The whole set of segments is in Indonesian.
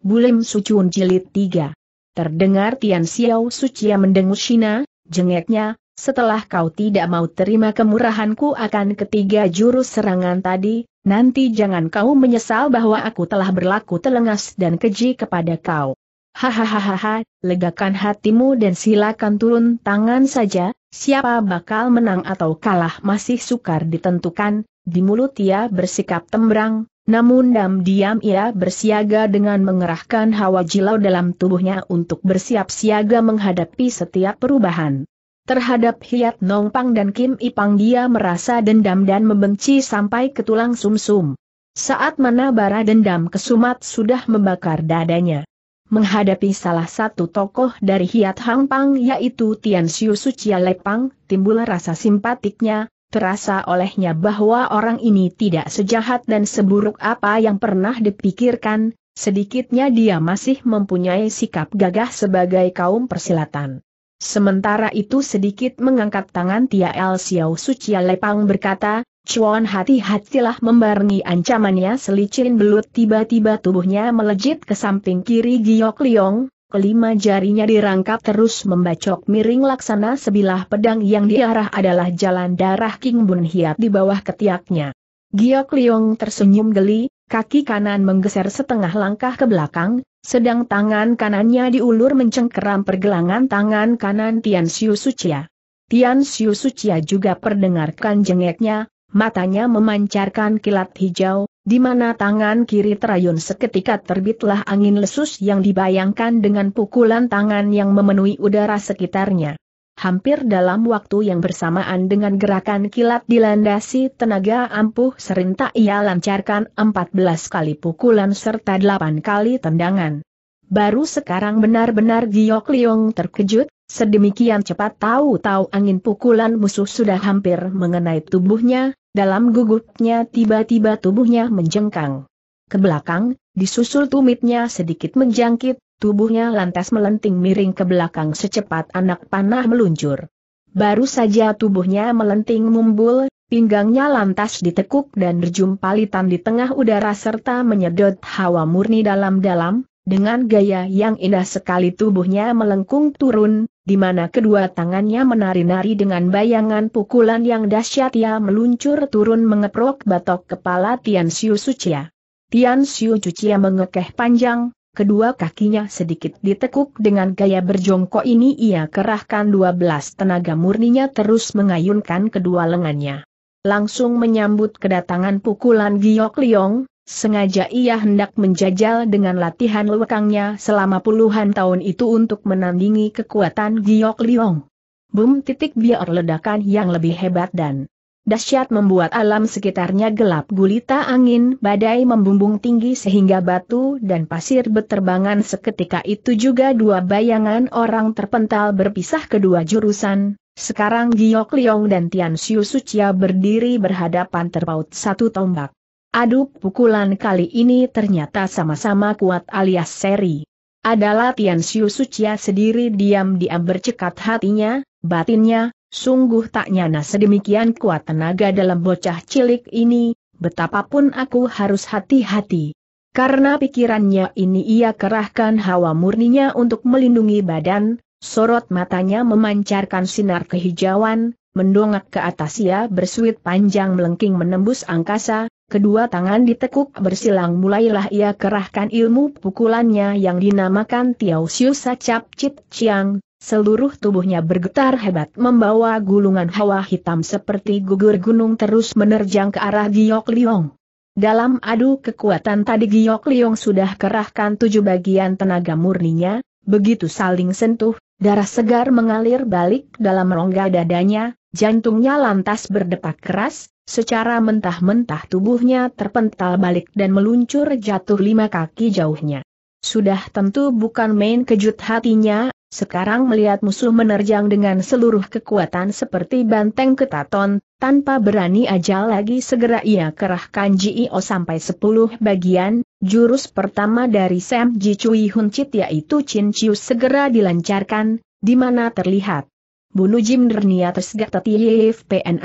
Bulim Sucun Jilid 3. Terdengar Tian Xiao Sucia mendengus Shina, jengeknya, setelah kau tidak mau terima kemurahanku akan ketiga jurus serangan tadi, nanti jangan kau menyesal bahwa aku telah berlaku telengas dan keji kepada kau. Hahaha, legakan hatimu dan silakan turun tangan saja, siapa bakal menang atau kalah masih sukar ditentukan, di mulut ia bersikap tembrang, namun diam-diam ia bersiaga dengan mengerahkan hawa jilau dalam tubuhnya untuk bersiap siaga menghadapi setiap perubahan. Terhadap Hiat Pang dan Kim Ipang dia merasa dendam dan membenci sampai ke tulang sumsum. -sum. Saat mana bara dendam kesumat sudah membakar dadanya. Menghadapi salah satu tokoh dari Hiat Hang Pang yaitu Tian Siu Suciale Pang timbul rasa simpatiknya, terasa olehnya bahwa orang ini tidak sejahat dan seburuk apa yang pernah dipikirkan, sedikitnya dia masih mempunyai sikap gagah sebagai kaum persilatan. Sementara itu sedikit mengangkat tangan Tia El Xiao Suci Lepang berkata, Chuan hati-hatilah membarengi ancamannya selicin belut tiba-tiba tubuhnya melejit ke samping kiri Giok Liong, Kelima jarinya dirangkap terus membacok miring laksana sebilah pedang yang diarah adalah jalan darah King Bun Hiat di bawah ketiaknya. Giok Liong tersenyum geli, kaki kanan menggeser setengah langkah ke belakang, sedang tangan kanannya diulur mencengkeram pergelangan tangan kanan Tian Xiu Sucia. Tian Xiu Sucia juga perdengarkan jengeknya, matanya memancarkan kilat hijau, di mana tangan kiri terayun seketika terbitlah angin lesus yang dibayangkan dengan pukulan tangan yang memenuhi udara sekitarnya. Hampir dalam waktu yang bersamaan dengan gerakan kilat dilandasi tenaga ampuh serintak ia lancarkan 14 kali pukulan serta 8 kali tendangan. Baru sekarang benar-benar Giok Liong terkejut, Sedemikian cepat tahu-tahu angin pukulan musuh sudah hampir mengenai tubuhnya, dalam gugupnya tiba-tiba tubuhnya menjengkang. Ke belakang, disusul tumitnya sedikit menjangkit, tubuhnya lantas melenting miring ke belakang secepat anak panah meluncur. Baru saja tubuhnya melenting mumbul, pinggangnya lantas ditekuk dan berjumpalitan di tengah udara serta menyedot hawa murni dalam-dalam, dengan gaya yang indah sekali tubuhnya melengkung turun, di mana kedua tangannya menari-nari dengan bayangan pukulan yang dahsyat ia meluncur turun mengeprok batok kepala Tian Xiu Sucia. Tian Xiu Sucia mengekeh panjang, kedua kakinya sedikit ditekuk dengan gaya berjongkok ini ia kerahkan dua belas tenaga murninya terus mengayunkan kedua lengannya. Langsung menyambut kedatangan pukulan Giok Liong, Sengaja ia hendak menjajal dengan latihan lewekangnya selama puluhan tahun itu untuk menandingi kekuatan Giok Liong. Bum titik biar ledakan yang lebih hebat dan dahsyat membuat alam sekitarnya gelap gulita angin badai membumbung tinggi sehingga batu dan pasir beterbangan seketika itu juga dua bayangan orang terpental berpisah kedua jurusan, sekarang Giok Liong dan Tian Xiu Sucia berdiri berhadapan terpaut satu tombak. Aduk pukulan kali ini ternyata sama-sama kuat alias seri. Adalah Tian Xiu Sucia sendiri diam-diam bercekat hatinya, batinnya, sungguh tak nyana sedemikian kuat tenaga dalam bocah cilik ini, betapapun aku harus hati-hati. Karena pikirannya ini ia kerahkan hawa murninya untuk melindungi badan, sorot matanya memancarkan sinar kehijauan, mendongak ke atas ia bersuit panjang melengking menembus angkasa, Kedua tangan ditekuk bersilang mulailah ia kerahkan ilmu pukulannya yang dinamakan Tiao Siu Sacap Chit Chiang, seluruh tubuhnya bergetar hebat membawa gulungan hawa hitam seperti gugur gunung terus menerjang ke arah Giok Liong. Dalam adu kekuatan tadi Giok Liong sudah kerahkan tujuh bagian tenaga murninya, begitu saling sentuh, darah segar mengalir balik dalam rongga dadanya, jantungnya lantas berdepak keras, Secara mentah-mentah tubuhnya terpental balik dan meluncur jatuh lima kaki jauhnya. Sudah tentu bukan main kejut hatinya, sekarang melihat musuh menerjang dengan seluruh kekuatan seperti banteng ketaton, tanpa berani aja lagi segera ia kerahkan Jio sampai sepuluh bagian, jurus pertama dari Sam Ji Cui Huncit yaitu Chin Chiu segera dilancarkan, di mana terlihat Bulu Jim Dernia tersegak tetih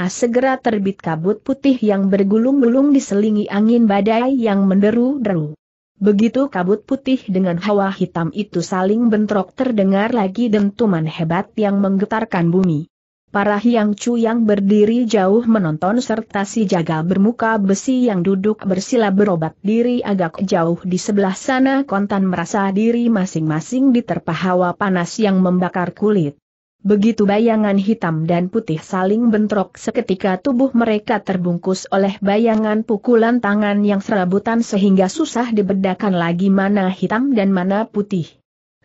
segera terbit kabut putih yang bergulung-gulung diselingi angin badai yang menderu-deru. Begitu kabut putih dengan hawa hitam itu saling bentrok terdengar lagi dentuman hebat yang menggetarkan bumi. Para Hyang Chu yang berdiri jauh menonton serta si jaga bermuka besi yang duduk bersila berobat diri agak jauh di sebelah sana kontan merasa diri masing-masing diterpa hawa panas yang membakar kulit. Begitu bayangan hitam dan putih saling bentrok seketika tubuh mereka terbungkus oleh bayangan pukulan tangan yang serabutan sehingga susah dibedakan lagi mana hitam dan mana putih.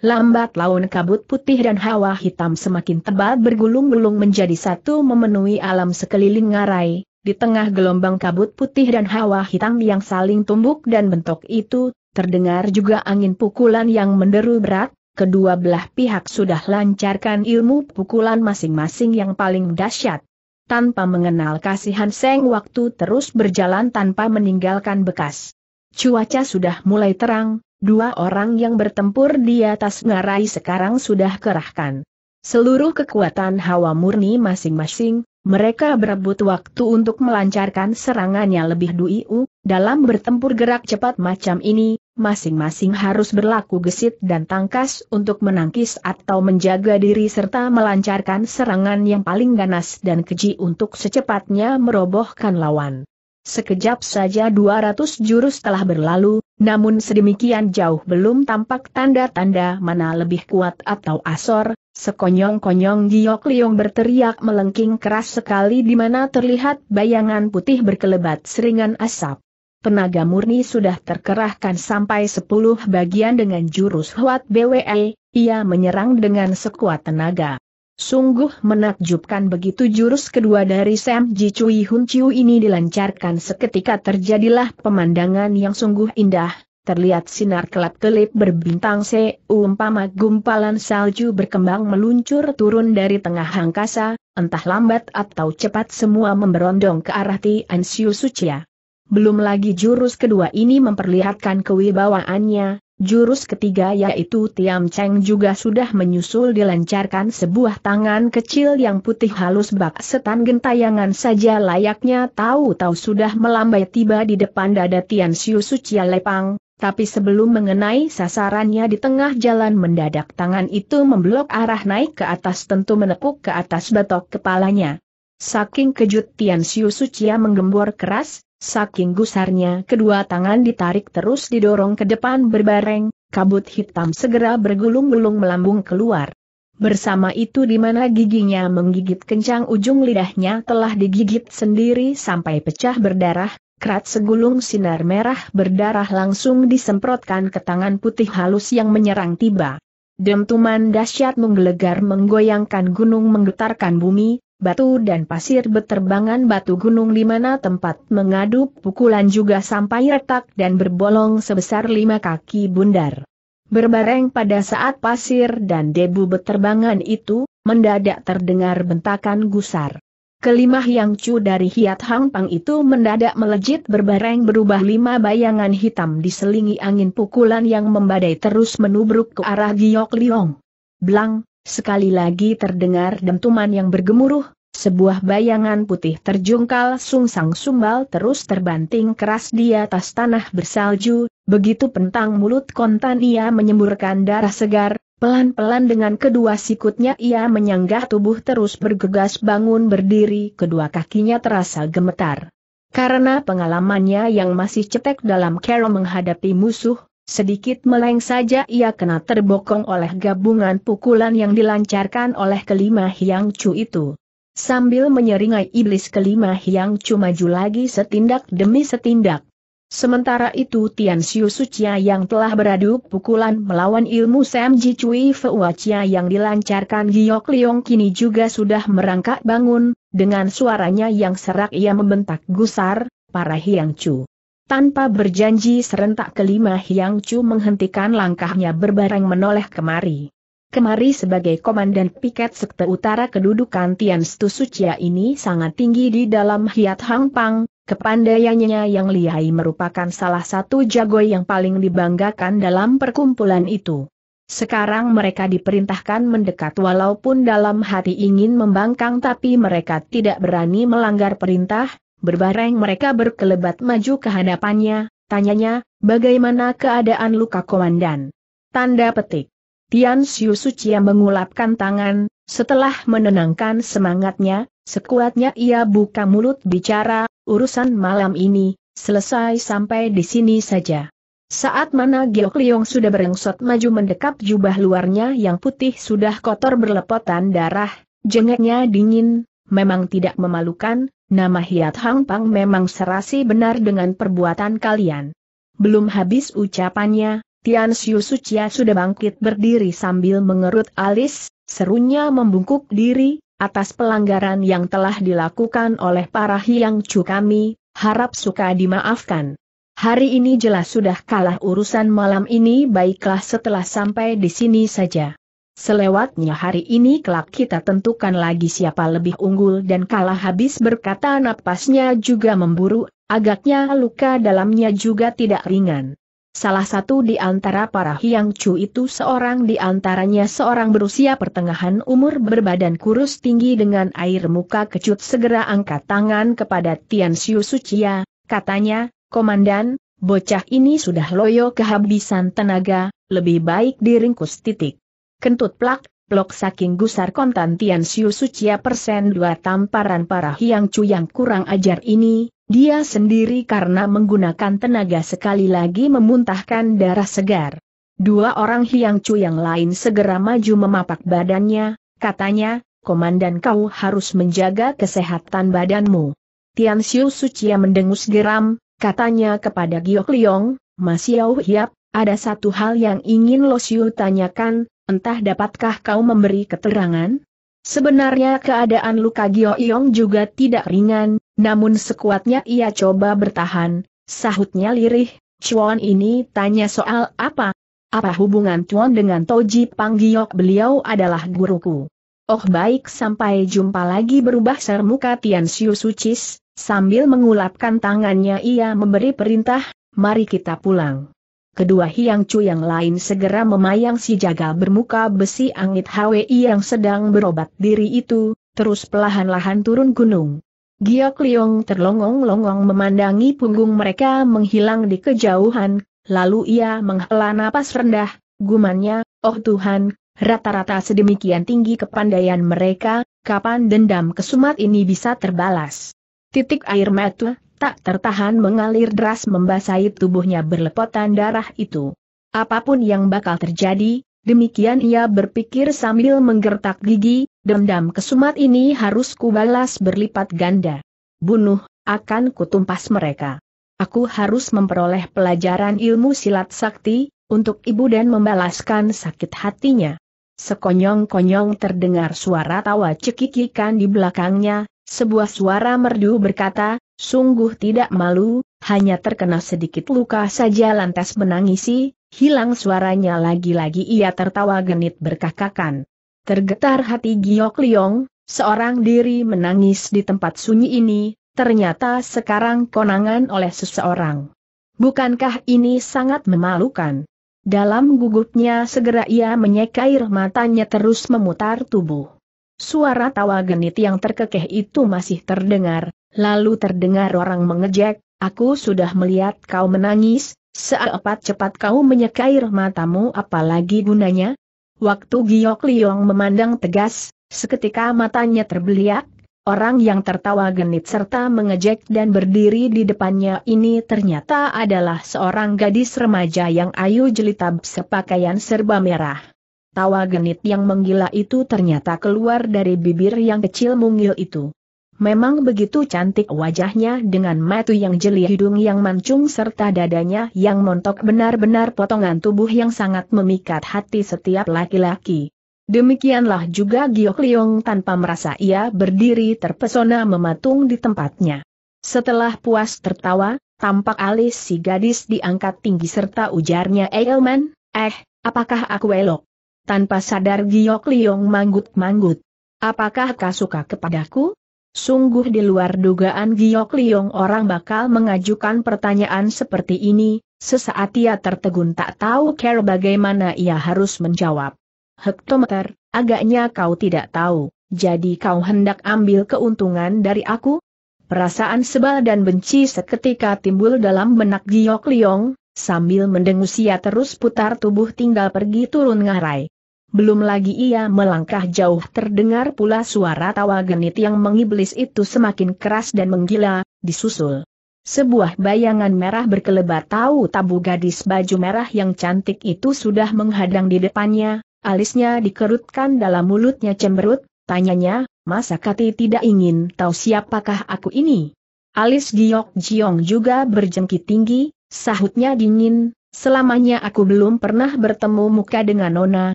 Lambat laun kabut putih dan hawa hitam semakin tebal bergulung-gulung menjadi satu memenuhi alam sekeliling ngarai, di tengah gelombang kabut putih dan hawa hitam yang saling tumbuk dan bentok itu, terdengar juga angin pukulan yang menderu berat, kedua belah pihak sudah lancarkan ilmu pukulan masing-masing yang paling dahsyat. Tanpa mengenal kasihan Seng waktu terus berjalan tanpa meninggalkan bekas. Cuaca sudah mulai terang, dua orang yang bertempur di atas ngarai sekarang sudah kerahkan. Seluruh kekuatan hawa murni masing-masing, mereka berebut waktu untuk melancarkan serangannya lebih dulu, dalam bertempur gerak cepat macam ini, masing-masing harus berlaku gesit dan tangkas untuk menangkis atau menjaga diri serta melancarkan serangan yang paling ganas dan keji untuk secepatnya merobohkan lawan. Sekejap saja 200 jurus telah berlalu, namun sedemikian jauh belum tampak tanda-tanda mana lebih kuat atau asor, sekonyong-konyong Giok Liong berteriak melengking keras sekali di mana terlihat bayangan putih berkelebat seringan asap. Tenaga murni sudah terkerahkan sampai 10 bagian dengan jurus Huat BWE, ia menyerang dengan sekuat tenaga. Sungguh menakjubkan begitu jurus kedua dari Sam Ji Cui Hun Chiu ini dilancarkan seketika terjadilah pemandangan yang sungguh indah, terlihat sinar kelap-kelip berbintang se, umpama gumpalan salju berkembang meluncur turun dari tengah angkasa, entah lambat atau cepat semua memberondong ke arah Tian Xiu Suciya. Belum lagi jurus kedua ini memperlihatkan kewibawaannya, jurus ketiga yaitu Tiam Cheng juga sudah menyusul dilancarkan sebuah tangan kecil yang putih halus bak setan gentayangan saja layaknya tahu-tahu sudah melambai tiba di depan dada Tian Siu Sucia Lepang, tapi sebelum mengenai sasarannya di tengah jalan mendadak tangan itu memblok arah naik ke atas tentu menepuk ke atas batok kepalanya. Saking kejut Tian Siu Sucia menggembor keras, Saking gusarnya kedua tangan ditarik terus didorong ke depan berbareng, kabut hitam segera bergulung-gulung melambung keluar. Bersama itu di mana giginya menggigit kencang ujung lidahnya telah digigit sendiri sampai pecah berdarah, krat segulung sinar merah berdarah langsung disemprotkan ke tangan putih halus yang menyerang tiba. Dentuman dahsyat menggelegar menggoyangkan gunung menggetarkan bumi, batu dan pasir beterbangan batu gunung di mana tempat mengadu pukulan juga sampai retak dan berbolong sebesar lima kaki bundar. Berbareng pada saat pasir dan debu beterbangan itu, mendadak terdengar bentakan gusar. Kelima yang cu dari Hiat Hang Pang itu mendadak melejit berbareng berubah lima bayangan hitam diselingi angin pukulan yang membadai terus menubruk ke arah Giok Liong. Blang, Sekali lagi terdengar dentuman yang bergemuruh, sebuah bayangan putih terjungkal sungsang sumbal terus terbanting keras di atas tanah bersalju, begitu pentang mulut kontan ia menyemburkan darah segar, pelan-pelan dengan kedua sikutnya ia menyanggah tubuh terus bergegas bangun berdiri kedua kakinya terasa gemetar. Karena pengalamannya yang masih cetek dalam kero menghadapi musuh, Sedikit meleng saja ia kena terbokong oleh gabungan pukulan yang dilancarkan oleh kelima Hyang Chu itu. Sambil menyeringai iblis kelima Hyang Chu maju lagi setindak demi setindak. Sementara itu Tian Xiu Sucia yang telah beradu pukulan melawan ilmu Sam Ji Cui Fua Chia yang dilancarkan Giok Leong kini juga sudah merangkak bangun, dengan suaranya yang serak ia membentak gusar, para Hyang Chu. Tanpa berjanji serentak kelima Hyang Chu menghentikan langkahnya berbareng menoleh kemari. Kemari sebagai komandan piket sekte utara kedudukan Tian Stu Sucia ini sangat tinggi di dalam Hiat Hang Pang, kepandaiannya yang lihai merupakan salah satu jago yang paling dibanggakan dalam perkumpulan itu. Sekarang mereka diperintahkan mendekat walaupun dalam hati ingin membangkang tapi mereka tidak berani melanggar perintah, Berbareng mereka berkelebat maju ke hadapannya, tanyanya, bagaimana keadaan luka komandan? Tanda petik. Tian Xiu yang mengulapkan tangan, setelah menenangkan semangatnya, sekuatnya ia buka mulut bicara, urusan malam ini, selesai sampai di sini saja. Saat mana Giok Liong sudah berengsot maju mendekap jubah luarnya yang putih sudah kotor berlepotan darah, jengeknya dingin, memang tidak memalukan, Nama Hiat Hang Pang memang serasi benar dengan perbuatan kalian. Belum habis ucapannya, Tian Xiu Sucia sudah bangkit berdiri sambil mengerut alis, serunya membungkuk diri, atas pelanggaran yang telah dilakukan oleh para Hiang Chu kami, harap suka dimaafkan. Hari ini jelas sudah kalah urusan malam ini baiklah setelah sampai di sini saja. Selewatnya hari ini kelak kita tentukan lagi siapa lebih unggul dan kalah habis berkata napasnya juga memburu, agaknya luka dalamnya juga tidak ringan. Salah satu di antara para Hiang Chu itu seorang di antaranya seorang berusia pertengahan umur berbadan kurus tinggi dengan air muka kecut segera angkat tangan kepada Tian Xiu Sucia, katanya, Komandan, bocah ini sudah loyo kehabisan tenaga, lebih baik diringkus titik. Kentut plak, blok saking gusar kontan Tian Xiu Sucia ya persen dua tamparan para hiang Chu yang kurang ajar ini, dia sendiri karena menggunakan tenaga sekali lagi memuntahkan darah segar. Dua orang hiang Chu yang lain segera maju memapak badannya, katanya, komandan kau harus menjaga kesehatan badanmu. Tian Xiu Sucia ya mendengus geram, katanya kepada Giok Liong, Mas Yau Hiap, ada satu hal yang ingin Lo Xiu tanyakan, Entah dapatkah kau memberi keterangan? Sebenarnya keadaan luka Iong juga tidak ringan, namun sekuatnya ia coba bertahan, sahutnya lirih, Chuan ini tanya soal apa? Apa hubungan Chuan dengan Toji Pang Panggiok beliau adalah guruku? Oh baik sampai jumpa lagi berubah sermuka Tian Xiu Sucis, sambil mengulapkan tangannya ia memberi perintah, mari kita pulang kedua Hiang Chu yang lain segera memayang si jaga bermuka besi angit Hwi yang sedang berobat diri itu, terus perlahan-lahan turun gunung. Giok Liong terlongong-longong memandangi punggung mereka menghilang di kejauhan, lalu ia menghela napas rendah, gumannya, oh Tuhan, rata-rata sedemikian tinggi kepandaian mereka, kapan dendam kesumat ini bisa terbalas. Titik air mata tak tertahan mengalir deras membasahi tubuhnya berlepotan darah itu. Apapun yang bakal terjadi, demikian ia berpikir sambil menggertak gigi, dendam kesumat ini harus kubalas berlipat ganda. Bunuh, akan kutumpas mereka. Aku harus memperoleh pelajaran ilmu silat sakti, untuk ibu dan membalaskan sakit hatinya. Sekonyong-konyong terdengar suara tawa cekikikan di belakangnya, sebuah suara merdu berkata, Sungguh tidak malu, hanya terkena sedikit luka saja lantas menangisi, hilang suaranya lagi-lagi ia tertawa genit berkakakan. Tergetar hati Giok Liong, seorang diri menangis di tempat sunyi ini, ternyata sekarang konangan oleh seseorang. Bukankah ini sangat memalukan? Dalam gugupnya segera ia menyeka air matanya terus memutar tubuh. Suara tawa genit yang terkekeh itu masih terdengar, lalu terdengar orang mengejek, aku sudah melihat kau menangis, seapat-cepat kau menyekair matamu apalagi gunanya? Waktu Giok Liong memandang tegas, seketika matanya terbeliak, Orang yang tertawa genit serta mengejek dan berdiri di depannya ini ternyata adalah seorang gadis remaja yang ayu jelita sepakaian serba merah. Tawa genit yang menggila itu ternyata keluar dari bibir yang kecil mungil itu. Memang begitu cantik wajahnya dengan mata yang jeli hidung yang mancung serta dadanya yang montok benar-benar potongan tubuh yang sangat memikat hati setiap laki-laki. Demikianlah juga Giok Liong tanpa merasa ia berdiri terpesona mematung di tempatnya. Setelah puas tertawa, tampak alis si gadis diangkat tinggi serta ujarnya Eilman, eh, apakah aku elok? Tanpa sadar Giok Liong manggut-manggut. Apakah kau suka kepadaku? Sungguh di luar dugaan Giok Liong orang bakal mengajukan pertanyaan seperti ini, sesaat ia tertegun tak tahu care bagaimana ia harus menjawab. Hektometer, agaknya kau tidak tahu, jadi kau hendak ambil keuntungan dari aku? Perasaan sebal dan benci seketika timbul dalam benak Giok Liong, sambil mendengus ia terus putar tubuh tinggal pergi turun ngarai. Belum lagi ia melangkah jauh terdengar pula suara tawa genit yang mengiblis itu semakin keras dan menggila, disusul. Sebuah bayangan merah berkelebat tahu tabu gadis baju merah yang cantik itu sudah menghadang di depannya, alisnya dikerutkan dalam mulutnya cemberut, tanyanya, masa Kati tidak ingin tahu siapakah aku ini? Alis Giok Jiong juga berjengkit tinggi, sahutnya dingin, selamanya aku belum pernah bertemu muka dengan Nona,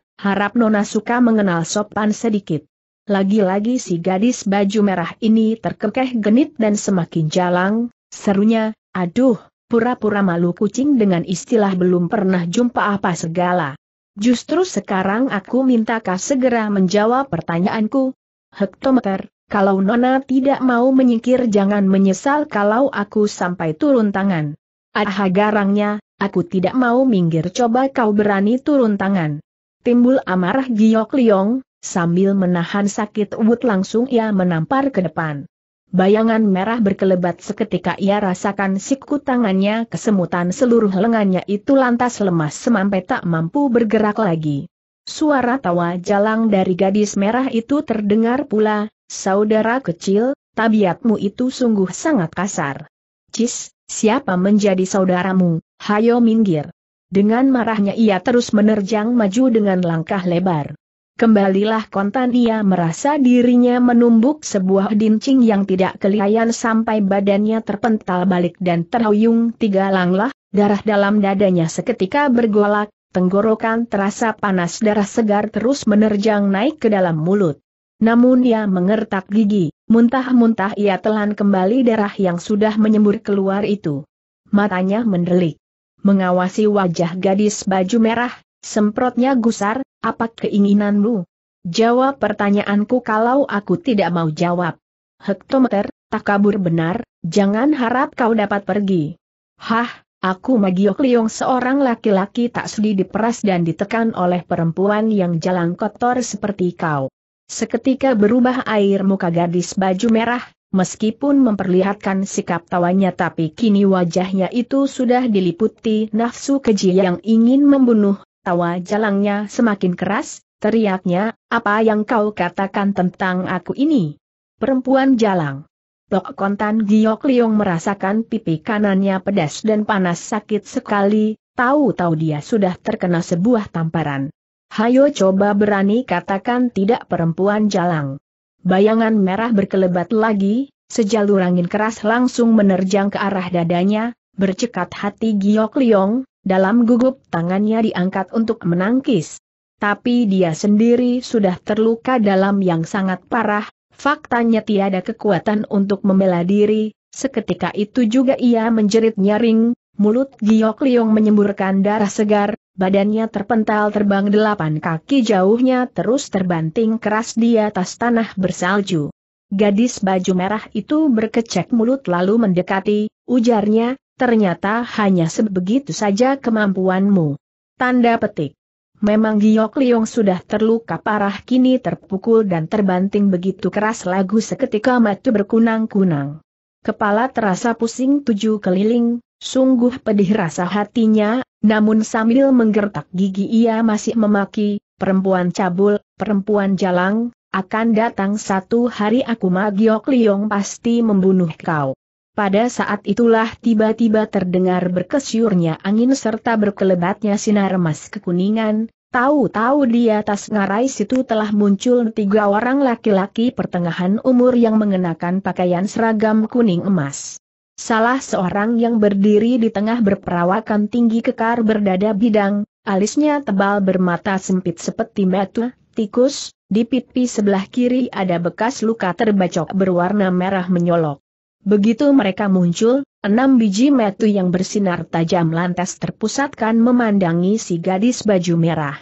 Harap Nona suka mengenal sopan sedikit. Lagi-lagi si gadis baju merah ini terkekeh genit dan semakin jalang, serunya, aduh, pura-pura malu kucing dengan istilah belum pernah jumpa apa segala. Justru sekarang aku minta kau segera menjawab pertanyaanku. Hektometer, kalau Nona tidak mau menyingkir jangan menyesal kalau aku sampai turun tangan. Ah garangnya, aku tidak mau minggir coba kau berani turun tangan. Timbul amarah Giok Liong, sambil menahan sakit wut langsung ia menampar ke depan. Bayangan merah berkelebat seketika ia rasakan siku tangannya kesemutan seluruh lengannya itu lantas lemas semampai tak mampu bergerak lagi. Suara tawa jalang dari gadis merah itu terdengar pula, saudara kecil, tabiatmu itu sungguh sangat kasar. Cis, siapa menjadi saudaramu, hayo minggir. Dengan marahnya ia terus menerjang maju dengan langkah lebar. Kembalilah kontan ia merasa dirinya menumbuk sebuah dincing yang tidak kelihatan sampai badannya terpental balik dan terhuyung tiga langlah, darah dalam dadanya seketika bergolak, tenggorokan terasa panas darah segar terus menerjang naik ke dalam mulut. Namun ia mengertak gigi, muntah-muntah ia telan kembali darah yang sudah menyembur keluar itu. Matanya mendelik mengawasi wajah gadis baju merah, semprotnya gusar, apa keinginanmu? Jawab pertanyaanku kalau aku tidak mau jawab. Hektometer, tak kabur benar, jangan harap kau dapat pergi. Hah, Aku Magiok Liong seorang laki-laki tak sudi diperas dan ditekan oleh perempuan yang jalan kotor seperti kau. Seketika berubah air muka gadis baju merah, meskipun memperlihatkan sikap tawanya tapi kini wajahnya itu sudah diliputi nafsu keji yang ingin membunuh, tawa jalangnya semakin keras, teriaknya, apa yang kau katakan tentang aku ini? Perempuan jalang. Tok kontan Giok Liong merasakan pipi kanannya pedas dan panas sakit sekali, tahu-tahu dia sudah terkena sebuah tamparan. Hayo coba berani katakan tidak perempuan jalang bayangan merah berkelebat lagi, sejalur angin keras langsung menerjang ke arah dadanya, bercekat hati Giok Liong, dalam gugup tangannya diangkat untuk menangkis. Tapi dia sendiri sudah terluka dalam yang sangat parah, faktanya tiada kekuatan untuk membela diri, seketika itu juga ia menjerit nyaring, mulut Giok Liong menyemburkan darah segar, badannya terpental terbang delapan kaki jauhnya terus terbanting keras di atas tanah bersalju. Gadis baju merah itu berkecek mulut lalu mendekati, ujarnya, ternyata hanya sebegitu saja kemampuanmu. Tanda petik. Memang Giok Liong sudah terluka parah kini terpukul dan terbanting begitu keras lagu seketika mata berkunang-kunang. Kepala terasa pusing tujuh keliling, Sungguh pedih rasa hatinya, namun sambil menggertak gigi ia masih memaki, perempuan cabul, perempuan jalang, akan datang satu hari aku Magiok Liong pasti membunuh kau. Pada saat itulah tiba-tiba terdengar berkesyurnya angin serta berkelebatnya sinar emas kekuningan, tahu-tahu di atas ngarai situ telah muncul tiga orang laki-laki pertengahan umur yang mengenakan pakaian seragam kuning emas. Salah seorang yang berdiri di tengah berperawakan tinggi kekar berdada bidang, alisnya tebal bermata sempit seperti metu, tikus, di pipi sebelah kiri ada bekas luka terbacok berwarna merah menyolok. Begitu mereka muncul, enam biji metu yang bersinar tajam lantas terpusatkan memandangi si gadis baju merah.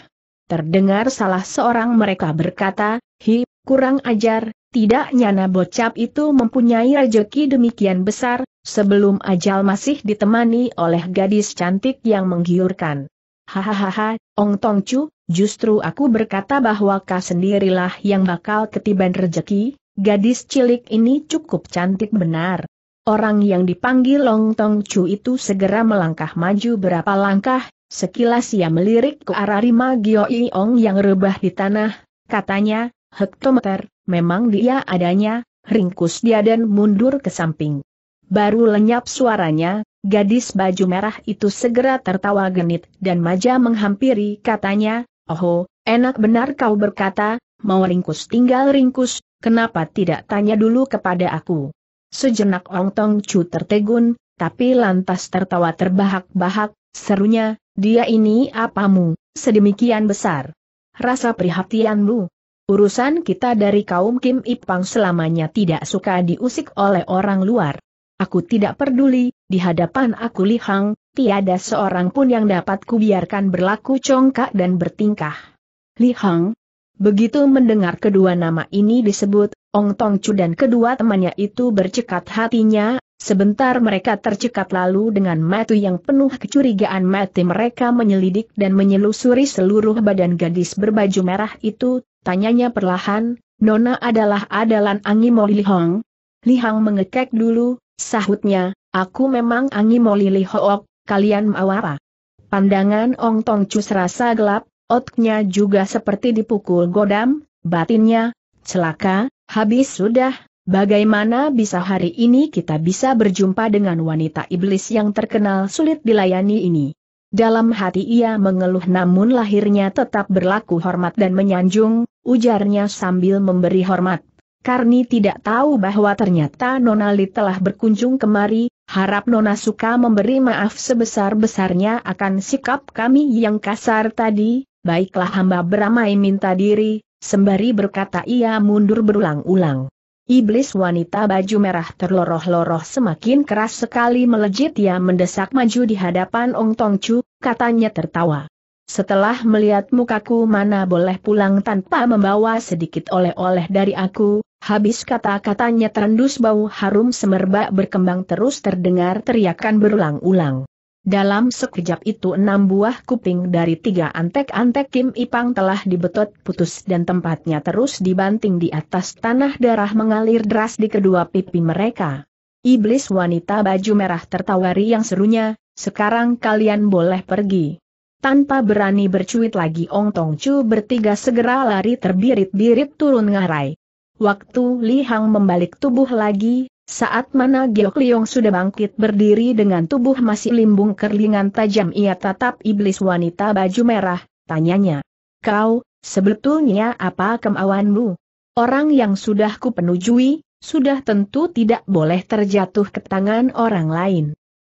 Terdengar salah seorang mereka berkata, hi, kurang ajar, tidak nyana bocap itu mempunyai rejeki demikian besar, sebelum ajal masih ditemani oleh gadis cantik yang menggiurkan. Hahaha, Ong Tong Chu, justru aku berkata bahwa kau sendirilah yang bakal ketiban rejeki, gadis cilik ini cukup cantik benar. Orang yang dipanggil Ong Tong Chu itu segera melangkah maju berapa langkah, sekilas ia melirik ke arah Rima Gyo Ong yang rebah di tanah, katanya, hektometer, memang dia adanya, ringkus dia dan mundur ke samping. Baru lenyap suaranya, gadis baju merah itu segera tertawa genit dan maja menghampiri katanya, Oh, enak benar kau berkata, mau ringkus tinggal ringkus, kenapa tidak tanya dulu kepada aku? Sejenak Ong Tong Chu tertegun, tapi lantas tertawa terbahak-bahak, serunya, dia ini apamu, sedemikian besar. Rasa prihatianmu Urusan kita dari kaum Kim Ipang selamanya tidak suka diusik oleh orang luar. Aku tidak peduli, di hadapan aku Li Hang, tiada seorang pun yang dapat kubiarkan berlaku congkak dan bertingkah. Li Hang, Begitu mendengar kedua nama ini disebut, Ong Tong Chu dan kedua temannya itu bercekat hatinya, sebentar mereka tercekat lalu dengan mati yang penuh kecurigaan mati mereka menyelidik dan menyelusuri seluruh badan gadis berbaju merah itu, Tanyanya perlahan, Nona adalah adalan Angi Moli Li Hong mengekek dulu, sahutnya, aku memang Angi Moli Lihong, kalian mau apa? Pandangan Ong Tong Chu serasa gelap, otaknya juga seperti dipukul godam, batinnya, celaka, habis sudah, Bagaimana bisa hari ini kita bisa berjumpa dengan wanita iblis yang terkenal sulit dilayani ini? Dalam hati ia mengeluh namun lahirnya tetap berlaku hormat dan menyanjung, ujarnya sambil memberi hormat. Karni tidak tahu bahwa ternyata Nonali telah berkunjung kemari, harap Nona suka memberi maaf sebesar-besarnya akan sikap kami yang kasar tadi, baiklah hamba beramai minta diri, sembari berkata ia mundur berulang-ulang. Iblis wanita baju merah terloroh-loroh semakin keras sekali melejit ia mendesak maju di hadapan Ong Tong Chu, katanya tertawa. Setelah melihat mukaku mana boleh pulang tanpa membawa sedikit oleh-oleh dari aku, habis kata-katanya terendus bau harum semerbak berkembang terus terdengar teriakan berulang-ulang. Dalam sekejap itu enam buah kuping dari tiga antek-antek Kim Ipang telah dibetot putus dan tempatnya terus dibanting di atas tanah darah mengalir deras di kedua pipi mereka. Iblis wanita baju merah tertawari yang serunya, sekarang kalian boleh pergi. Tanpa berani bercuit lagi Ong Tong Chu bertiga segera lari terbirit-birit turun ngarai. Waktu Li Hang membalik tubuh lagi, saat mana Giok Liong sudah bangkit berdiri dengan tubuh masih limbung kerlingan tajam ia tatap iblis wanita baju merah, tanyanya. Kau, sebetulnya apa kemauanmu? Orang yang sudah kupenujui, sudah tentu tidak boleh terjatuh ke tangan orang lain.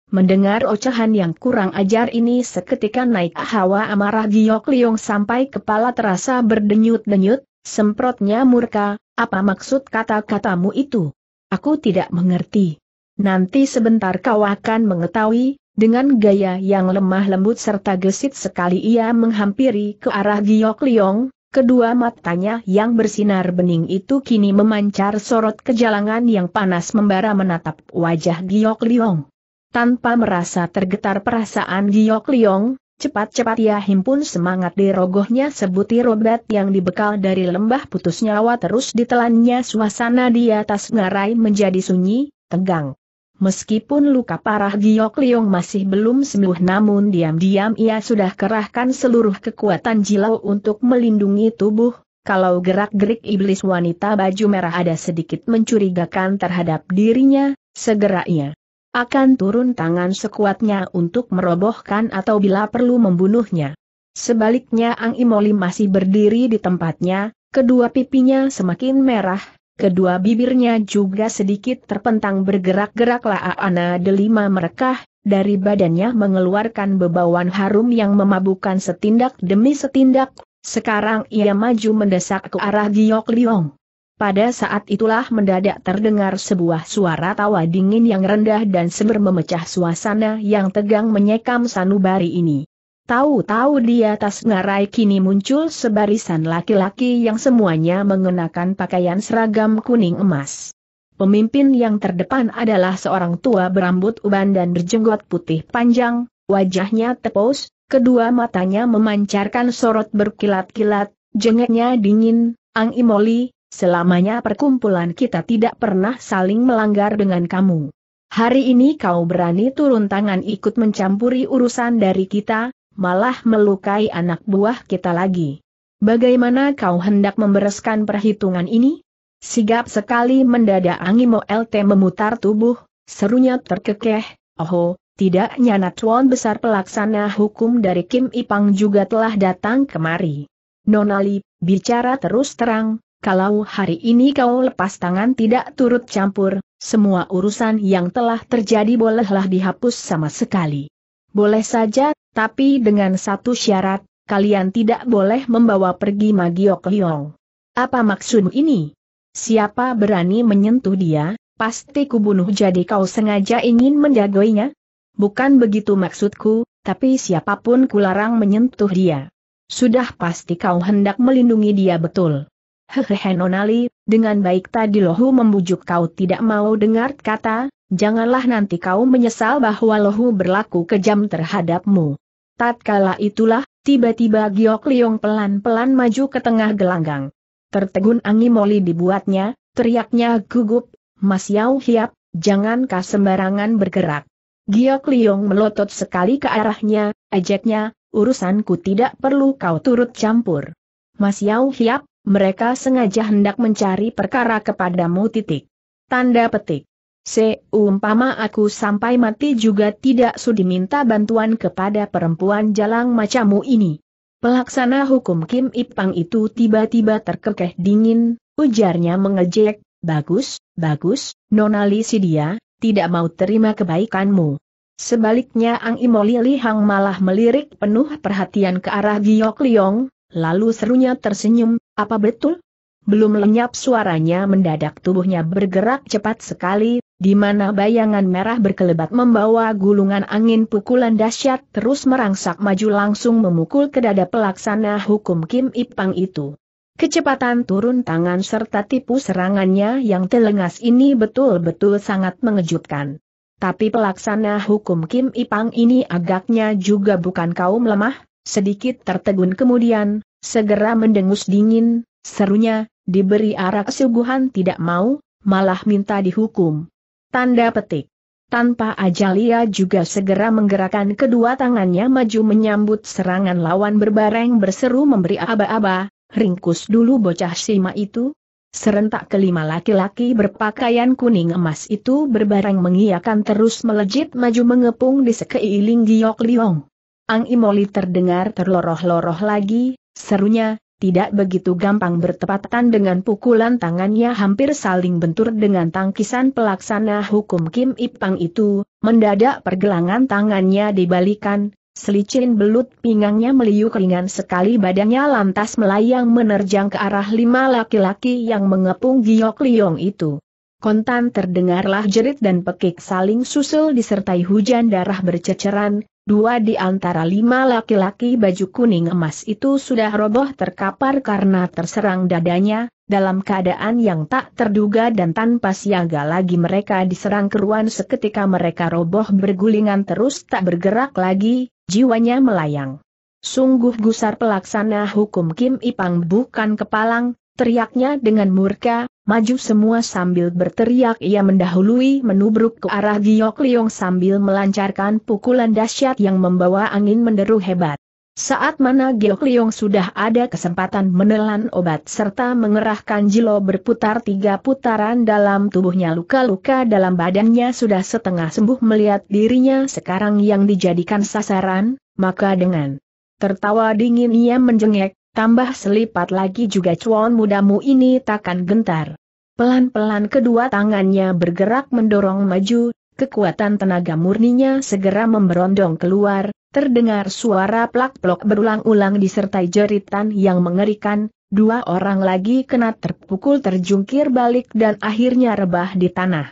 Mendengar ocehan yang kurang ajar ini seketika naik hawa amarah Giok Liong sampai kepala terasa berdenyut-denyut, semprotnya murka, apa maksud kata-katamu itu? Aku tidak mengerti. Nanti sebentar kau akan mengetahui, dengan gaya yang lemah lembut serta gesit sekali ia menghampiri ke arah Giok Liong, kedua matanya yang bersinar bening itu kini memancar sorot kejalangan yang panas membara menatap wajah Giok Liong. Tanpa merasa tergetar perasaan Giok Liong, Cepat-cepat ia ya, himpun semangat di rogohnya sebutir obat yang dibekal dari lembah putus nyawa terus ditelannya suasana di atas ngarai menjadi sunyi, tegang. Meskipun luka parah Giok Liong masih belum sembuh namun diam-diam ia sudah kerahkan seluruh kekuatan jilau untuk melindungi tubuh, kalau gerak-gerik iblis wanita baju merah ada sedikit mencurigakan terhadap dirinya, segera ia akan turun tangan sekuatnya untuk merobohkan atau bila perlu membunuhnya. Sebaliknya Ang Imoli masih berdiri di tempatnya, kedua pipinya semakin merah, kedua bibirnya juga sedikit terpentang bergerak-gerak La'ana delima merekah, dari badannya mengeluarkan bebauan harum yang memabukan setindak demi setindak, sekarang ia maju mendesak ke arah Giok Liong. Pada saat itulah mendadak terdengar sebuah suara tawa dingin yang rendah dan seber memecah suasana yang tegang menyekam sanubari ini. Tahu-tahu di atas ngarai kini muncul sebarisan laki-laki yang semuanya mengenakan pakaian seragam kuning emas. Pemimpin yang terdepan adalah seorang tua berambut uban dan berjenggot putih panjang, wajahnya tepos, kedua matanya memancarkan sorot berkilat-kilat, jengeknya dingin, Ang Imoli, Selamanya perkumpulan kita tidak pernah saling melanggar dengan kamu. Hari ini kau berani turun tangan ikut mencampuri urusan dari kita, malah melukai anak buah kita lagi. Bagaimana kau hendak membereskan perhitungan ini? Sigap sekali mendadak Angimo LT memutar tubuh, serunya terkekeh, oho, tidak nyana Tuan Besar Pelaksana Hukum dari Kim Ipang juga telah datang kemari. Nonali, bicara terus terang, kalau hari ini kau lepas tangan tidak turut campur, semua urusan yang telah terjadi bolehlah dihapus sama sekali. Boleh saja, tapi dengan satu syarat, kalian tidak boleh membawa pergi Magiok Hyong. Apa maksud ini? Siapa berani menyentuh dia, pasti kubunuh jadi kau sengaja ingin menjagoinya? Bukan begitu maksudku, tapi siapapun kularang menyentuh dia. Sudah pasti kau hendak melindungi dia betul. Hehehe Nonali, dengan baik tadi Lohu membujuk kau tidak mau dengar kata, janganlah nanti kau menyesal bahwa Lohu berlaku kejam terhadapmu. Tatkala itulah, tiba-tiba Giok Liong pelan-pelan maju ke tengah gelanggang. Tertegun Angimoli dibuatnya, teriaknya gugup, Mas Yau Hiap, jangan jangankah sembarangan bergerak. Giok Liong melotot sekali ke arahnya, ejeknya, urusanku tidak perlu kau turut campur. Mas Yau Hiap, mereka sengaja hendak mencari perkara kepadamu titik. Tanda petik. Seumpama aku sampai mati juga tidak sudi minta bantuan kepada perempuan jalang macamu ini. Pelaksana hukum Kim Ipang itu tiba-tiba terkekeh dingin, ujarnya mengejek, bagus, bagus, Nonali dia, tidak mau terima kebaikanmu. Sebaliknya Ang Imoli hang malah melirik penuh perhatian ke arah Giok Liong, Lalu serunya tersenyum, apa betul? Belum lenyap suaranya mendadak tubuhnya bergerak cepat sekali, di mana bayangan merah berkelebat membawa gulungan angin pukulan dahsyat terus merangsak maju langsung memukul ke dada pelaksana hukum Kim Ipang itu. Kecepatan turun tangan serta tipu serangannya yang telengas ini betul-betul sangat mengejutkan. Tapi pelaksana hukum Kim Ipang ini agaknya juga bukan kaum lemah, sedikit tertegun kemudian, Segera mendengus dingin, serunya, diberi arak suguhan tidak mau, malah minta dihukum. Tanda petik. Tanpa ajal ia juga segera menggerakkan kedua tangannya maju menyambut serangan lawan berbareng berseru memberi aba-aba, ringkus dulu bocah Sima itu. Serentak kelima laki-laki berpakaian kuning emas itu berbareng mengiakan terus melejit maju mengepung di sekeiling Giok Liong. Ang Imoli terdengar terloroh-loroh lagi, Serunya, tidak begitu gampang bertepatan dengan pukulan tangannya hampir saling bentur dengan tangkisan pelaksana hukum Kim Ipang itu, mendadak pergelangan tangannya dibalikan, selicin belut pinggangnya meliuk ringan sekali badannya lantas melayang menerjang ke arah lima laki-laki yang mengepung Giok Liong itu. Kontan terdengarlah jerit dan pekik saling susul disertai hujan darah berceceran, Dua di antara lima laki-laki baju kuning emas itu sudah roboh terkapar karena terserang dadanya, dalam keadaan yang tak terduga dan tanpa siaga lagi mereka diserang keruan seketika mereka roboh bergulingan terus tak bergerak lagi, jiwanya melayang. Sungguh gusar pelaksana hukum Kim Ipang bukan kepalang, Teriaknya dengan murka, maju semua sambil berteriak ia mendahului menubruk ke arah Giok Liong sambil melancarkan pukulan dahsyat yang membawa angin menderu hebat. Saat mana Giok Liong sudah ada kesempatan menelan obat serta mengerahkan jilo berputar tiga putaran dalam tubuhnya luka-luka dalam badannya sudah setengah sembuh melihat dirinya sekarang yang dijadikan sasaran, maka dengan tertawa dingin ia menjengek, Tambah selipat lagi juga cuan mudamu ini takkan gentar. Pelan-pelan kedua tangannya bergerak mendorong maju, kekuatan tenaga murninya segera memberondong keluar, terdengar suara plak-plok berulang-ulang disertai jeritan yang mengerikan, dua orang lagi kena terpukul terjungkir balik dan akhirnya rebah di tanah.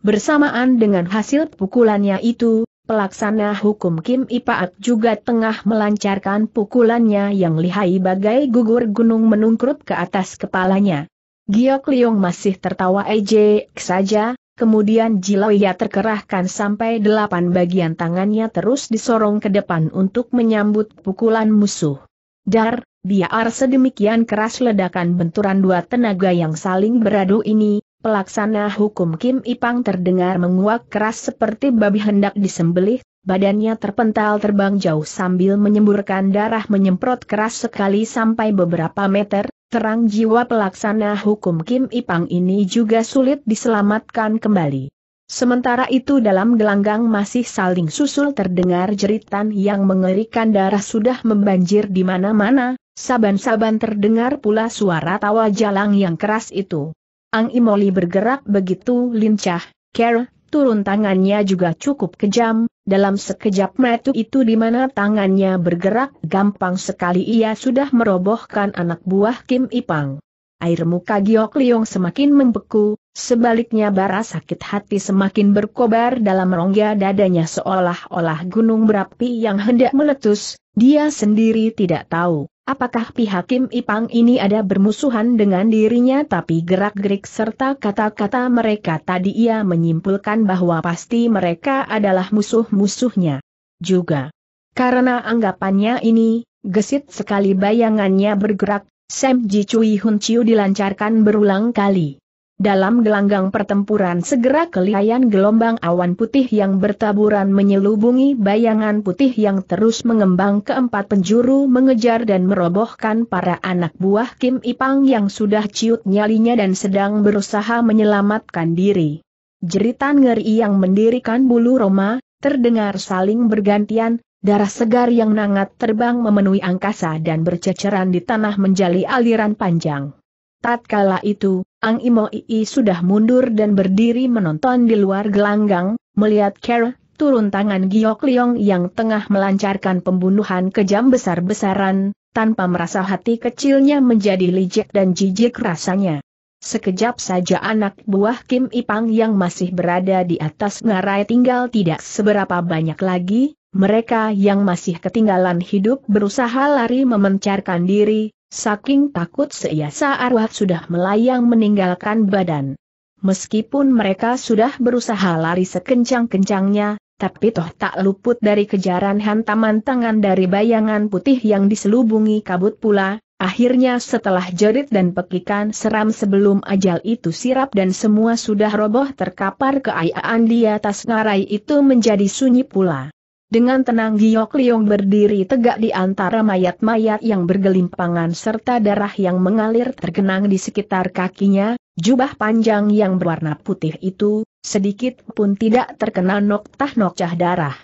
Bersamaan dengan hasil pukulannya itu, Pelaksana hukum Kim Ipaat juga tengah melancarkan pukulannya yang lihai bagai gugur gunung menungkrup ke atas kepalanya. Giok Liung masih tertawa ejek saja, kemudian jilau ia terkerahkan sampai delapan bagian tangannya terus disorong ke depan untuk menyambut pukulan musuh. Dar, biar sedemikian keras ledakan benturan dua tenaga yang saling beradu ini, Pelaksana hukum Kim Ipang terdengar menguak keras seperti babi hendak disembelih, badannya terpental terbang jauh sambil menyemburkan darah menyemprot keras sekali sampai beberapa meter, terang jiwa pelaksana hukum Kim Ipang ini juga sulit diselamatkan kembali. Sementara itu dalam gelanggang masih saling susul terdengar jeritan yang mengerikan darah sudah membanjir di mana-mana, saban-saban terdengar pula suara tawa jalang yang keras itu. Ang Imoli bergerak begitu lincah, Kerr, turun tangannya juga cukup kejam, dalam sekejap metu itu di mana tangannya bergerak gampang sekali ia sudah merobohkan anak buah Kim Ipang. Air muka Giok Liong semakin membeku, sebaliknya bara sakit hati semakin berkobar dalam rongga dadanya seolah-olah gunung berapi yang hendak meletus, dia sendiri tidak tahu, apakah pihak Kim Ipang ini ada bermusuhan dengan dirinya tapi gerak-gerik serta kata-kata mereka tadi ia menyimpulkan bahwa pasti mereka adalah musuh-musuhnya. Juga. Karena anggapannya ini, gesit sekali bayangannya bergerak, Sam Ji Cui Hun Chiu dilancarkan berulang kali. Dalam gelanggang pertempuran segera kelihayan gelombang awan putih yang bertaburan menyelubungi bayangan putih yang terus mengembang ke empat penjuru mengejar dan merobohkan para anak buah Kim Ipang yang sudah ciut nyalinya dan sedang berusaha menyelamatkan diri. Jeritan ngeri yang mendirikan bulu Roma, terdengar saling bergantian, darah segar yang nangat terbang memenuhi angkasa dan berceceran di tanah menjali aliran panjang. Tatkala itu, Ang Imo Ii sudah mundur dan berdiri menonton di luar gelanggang, melihat Kera, turun tangan Giok Liong yang tengah melancarkan pembunuhan kejam besar-besaran, tanpa merasa hati kecilnya menjadi licik dan jijik rasanya. Sekejap saja anak buah Kim Ipang yang masih berada di atas ngarai tinggal tidak seberapa banyak lagi, mereka yang masih ketinggalan hidup berusaha lari memencarkan diri, Saking takut seiasa arwah sudah melayang meninggalkan badan. Meskipun mereka sudah berusaha lari sekencang-kencangnya, tapi toh tak luput dari kejaran hantaman tangan dari bayangan putih yang diselubungi kabut pula, akhirnya setelah jerit dan pekikan seram sebelum ajal itu sirap dan semua sudah roboh terkapar keayaan di atas ngarai itu menjadi sunyi pula. Dengan tenang Giok Liong berdiri tegak di antara mayat-mayat yang bergelimpangan serta darah yang mengalir tergenang di sekitar kakinya, jubah panjang yang berwarna putih itu, sedikit pun tidak terkena noktah-noktah darah.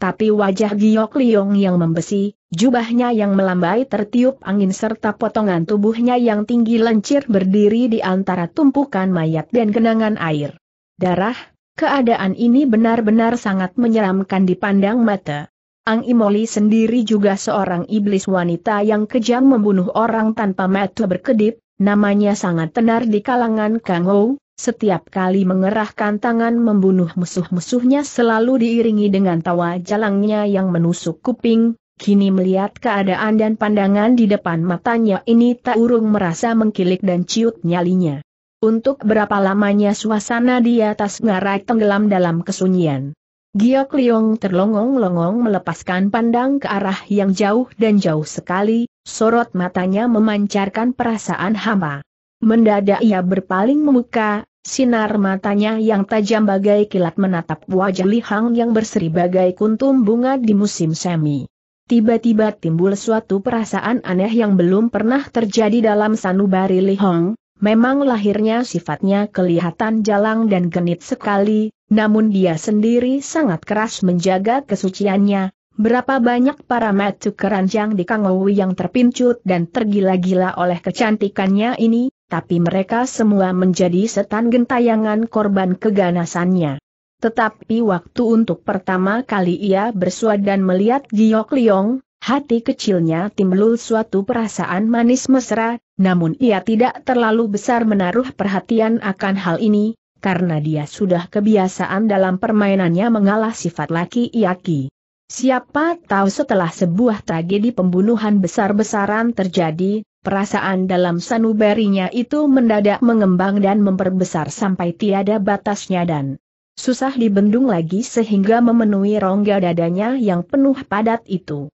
Tapi wajah Giok Liong yang membesi, jubahnya yang melambai tertiup angin serta potongan tubuhnya yang tinggi lencir berdiri di antara tumpukan mayat dan genangan air. Darah, Keadaan ini benar-benar sangat menyeramkan pandang mata. Ang Imoli sendiri juga seorang iblis wanita yang kejam membunuh orang tanpa mata berkedip, namanya sangat tenar di kalangan Kang Ho, setiap kali mengerahkan tangan membunuh musuh-musuhnya selalu diiringi dengan tawa jalangnya yang menusuk kuping, kini melihat keadaan dan pandangan di depan matanya ini tak urung merasa mengkilik dan ciut nyalinya. Untuk berapa lamanya suasana di atas ngarai tenggelam dalam kesunyian. Giok Liong terlongong-longong melepaskan pandang ke arah yang jauh dan jauh sekali, sorot matanya memancarkan perasaan hama. Mendadak ia berpaling memuka, sinar matanya yang tajam bagai kilat menatap wajah Lihang yang berseri bagai kuntum bunga di musim semi. Tiba-tiba timbul suatu perasaan aneh yang belum pernah terjadi dalam sanubari Lihang, Memang lahirnya sifatnya kelihatan jalang dan genit sekali, namun dia sendiri sangat keras menjaga kesuciannya. Berapa banyak para metu keranjang di Kangowi yang terpincut dan tergila-gila oleh kecantikannya ini, tapi mereka semua menjadi setan gentayangan korban keganasannya. Tetapi waktu untuk pertama kali ia bersua dan melihat Giok Liong, hati kecilnya timbul suatu perasaan manis mesra, namun ia tidak terlalu besar menaruh perhatian akan hal ini, karena dia sudah kebiasaan dalam permainannya mengalah sifat laki-laki. Siapa tahu setelah sebuah tragedi pembunuhan besar-besaran terjadi, perasaan dalam sanubarinya itu mendadak mengembang dan memperbesar sampai tiada batasnya dan susah dibendung lagi sehingga memenuhi rongga dadanya yang penuh padat itu.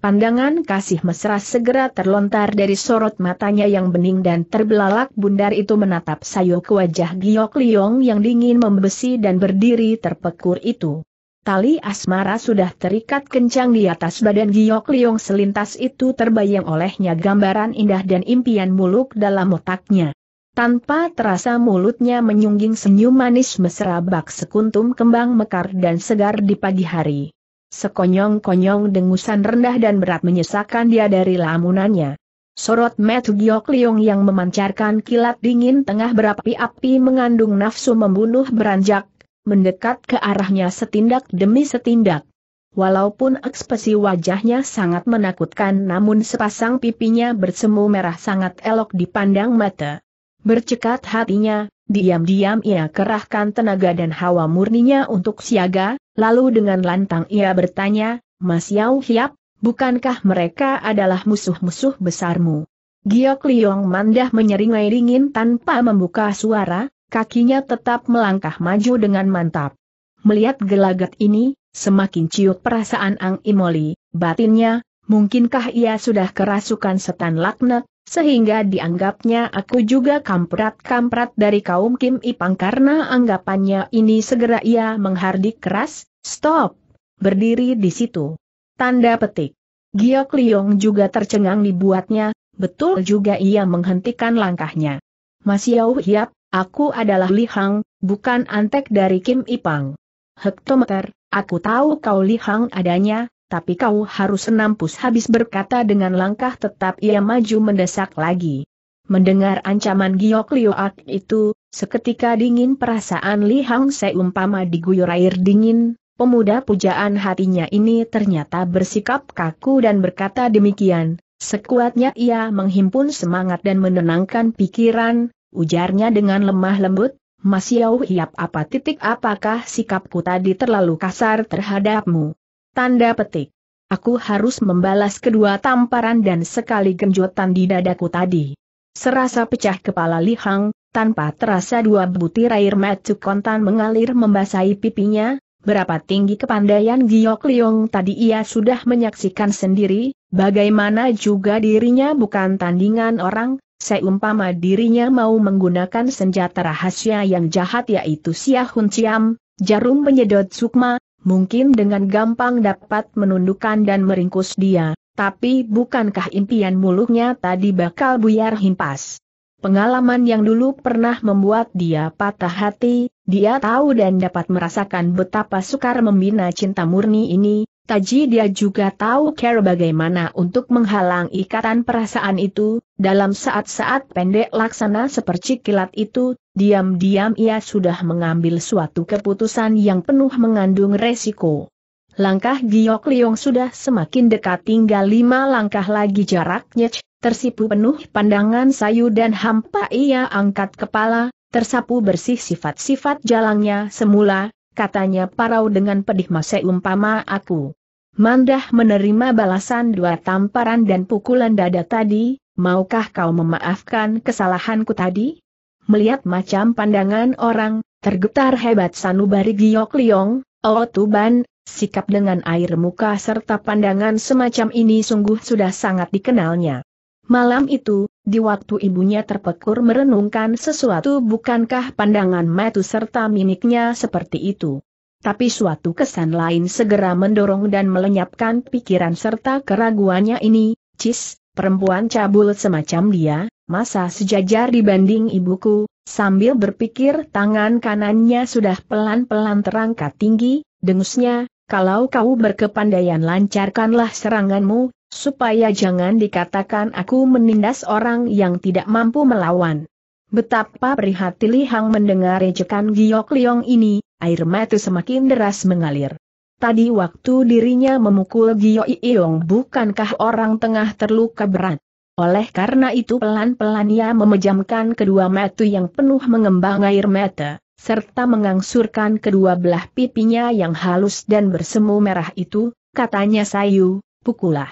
Pandangan kasih mesra segera terlontar dari sorot matanya yang bening dan terbelalak bundar itu menatap sayo ke wajah Giok Liong yang dingin membesi dan berdiri terpekur itu. Tali asmara sudah terikat kencang di atas badan Giok Liong selintas itu terbayang olehnya gambaran indah dan impian muluk dalam otaknya. Tanpa terasa mulutnya menyungging senyum manis mesra bak sekuntum kembang mekar dan segar di pagi hari. Sekonyong-konyong dengusan rendah dan berat menyesakan dia dari lamunannya. Sorot Metu Giok Liung yang memancarkan kilat dingin tengah berapi-api mengandung nafsu membunuh beranjak, mendekat ke arahnya setindak demi setindak. Walaupun ekspresi wajahnya sangat menakutkan namun sepasang pipinya bersemu merah sangat elok dipandang mata. Bercekat hatinya, Diam-diam ia kerahkan tenaga dan hawa murninya untuk siaga, lalu dengan lantang ia bertanya, Mas Yau Hiap, bukankah mereka adalah musuh-musuh besarmu? Giok Liong Mandah menyeringai dingin tanpa membuka suara, kakinya tetap melangkah maju dengan mantap. Melihat gelagat ini, semakin ciut perasaan Ang Imoli, batinnya, mungkinkah ia sudah kerasukan setan laknat, sehingga dianggapnya aku juga kamprat-kamprat dari kaum Kim Ipang karena anggapannya ini segera ia menghardik keras, stop, berdiri di situ. Tanda petik. Giok Liong juga tercengang dibuatnya, betul juga ia menghentikan langkahnya. Mas Yau Hiap, aku adalah Li Hang, bukan antek dari Kim Ipang. Hektometer, aku tahu kau Li Hang adanya, tapi kau harus enampus habis berkata dengan langkah tetap ia maju mendesak lagi. Mendengar ancaman Giok Lioak itu, seketika dingin perasaan Li Hang seumpama diguyur air dingin, pemuda pujaan hatinya ini ternyata bersikap kaku dan berkata demikian, sekuatnya ia menghimpun semangat dan menenangkan pikiran, ujarnya dengan lemah lembut, Mas Yau Hiap apa titik apakah sikapku tadi terlalu kasar terhadapmu? Tanda petik. Aku harus membalas kedua tamparan dan sekali genjotan di dadaku tadi. Serasa pecah kepala lihang, tanpa terasa dua butir air mata kontan mengalir membasahi pipinya, berapa tinggi kepandaian Giok Liong tadi ia sudah menyaksikan sendiri, bagaimana juga dirinya bukan tandingan orang, seumpama dirinya mau menggunakan senjata rahasia yang jahat yaitu Siahun Ciam, jarum penyedot sukma, mungkin dengan gampang dapat menundukkan dan meringkus dia, tapi bukankah impian muluknya tadi bakal buyar himpas? Pengalaman yang dulu pernah membuat dia patah hati, dia tahu dan dapat merasakan betapa sukar membina cinta murni ini, Taji dia juga tahu cara bagaimana untuk menghalang ikatan perasaan itu, dalam saat-saat pendek laksana seperti kilat itu, diam-diam ia sudah mengambil suatu keputusan yang penuh mengandung resiko. Langkah Giok Liong sudah semakin dekat tinggal lima langkah lagi jaraknya, tersipu penuh pandangan sayu dan hampa ia angkat kepala, tersapu bersih sifat-sifat jalangnya semula, katanya parau dengan pedih masa umpama aku. Mandah menerima balasan dua tamparan dan pukulan dada tadi, maukah kau memaafkan kesalahanku tadi? Melihat macam pandangan orang, tergetar hebat sanubari Giok Liong, Oh Tuban, sikap dengan air muka serta pandangan semacam ini sungguh sudah sangat dikenalnya. Malam itu, di waktu ibunya terpekur merenungkan sesuatu bukankah pandangan matu serta mimiknya seperti itu. Tapi suatu kesan lain segera mendorong dan melenyapkan pikiran serta keraguannya ini, Cis, perempuan cabul semacam dia, masa sejajar dibanding ibuku, sambil berpikir tangan kanannya sudah pelan-pelan terangkat tinggi, dengusnya, kalau kau berkepandaian lancarkanlah seranganmu, supaya jangan dikatakan aku menindas orang yang tidak mampu melawan. Betapa prihatin Li Hang mendengar ejekan Giok Liong ini, air mata semakin deras mengalir. Tadi waktu dirinya memukul Gio Iyong bukankah orang tengah terluka berat. Oleh karena itu pelan-pelan ia memejamkan kedua mata yang penuh mengembang air mata, serta mengangsurkan kedua belah pipinya yang halus dan bersemu merah itu, katanya Sayu, pukulah.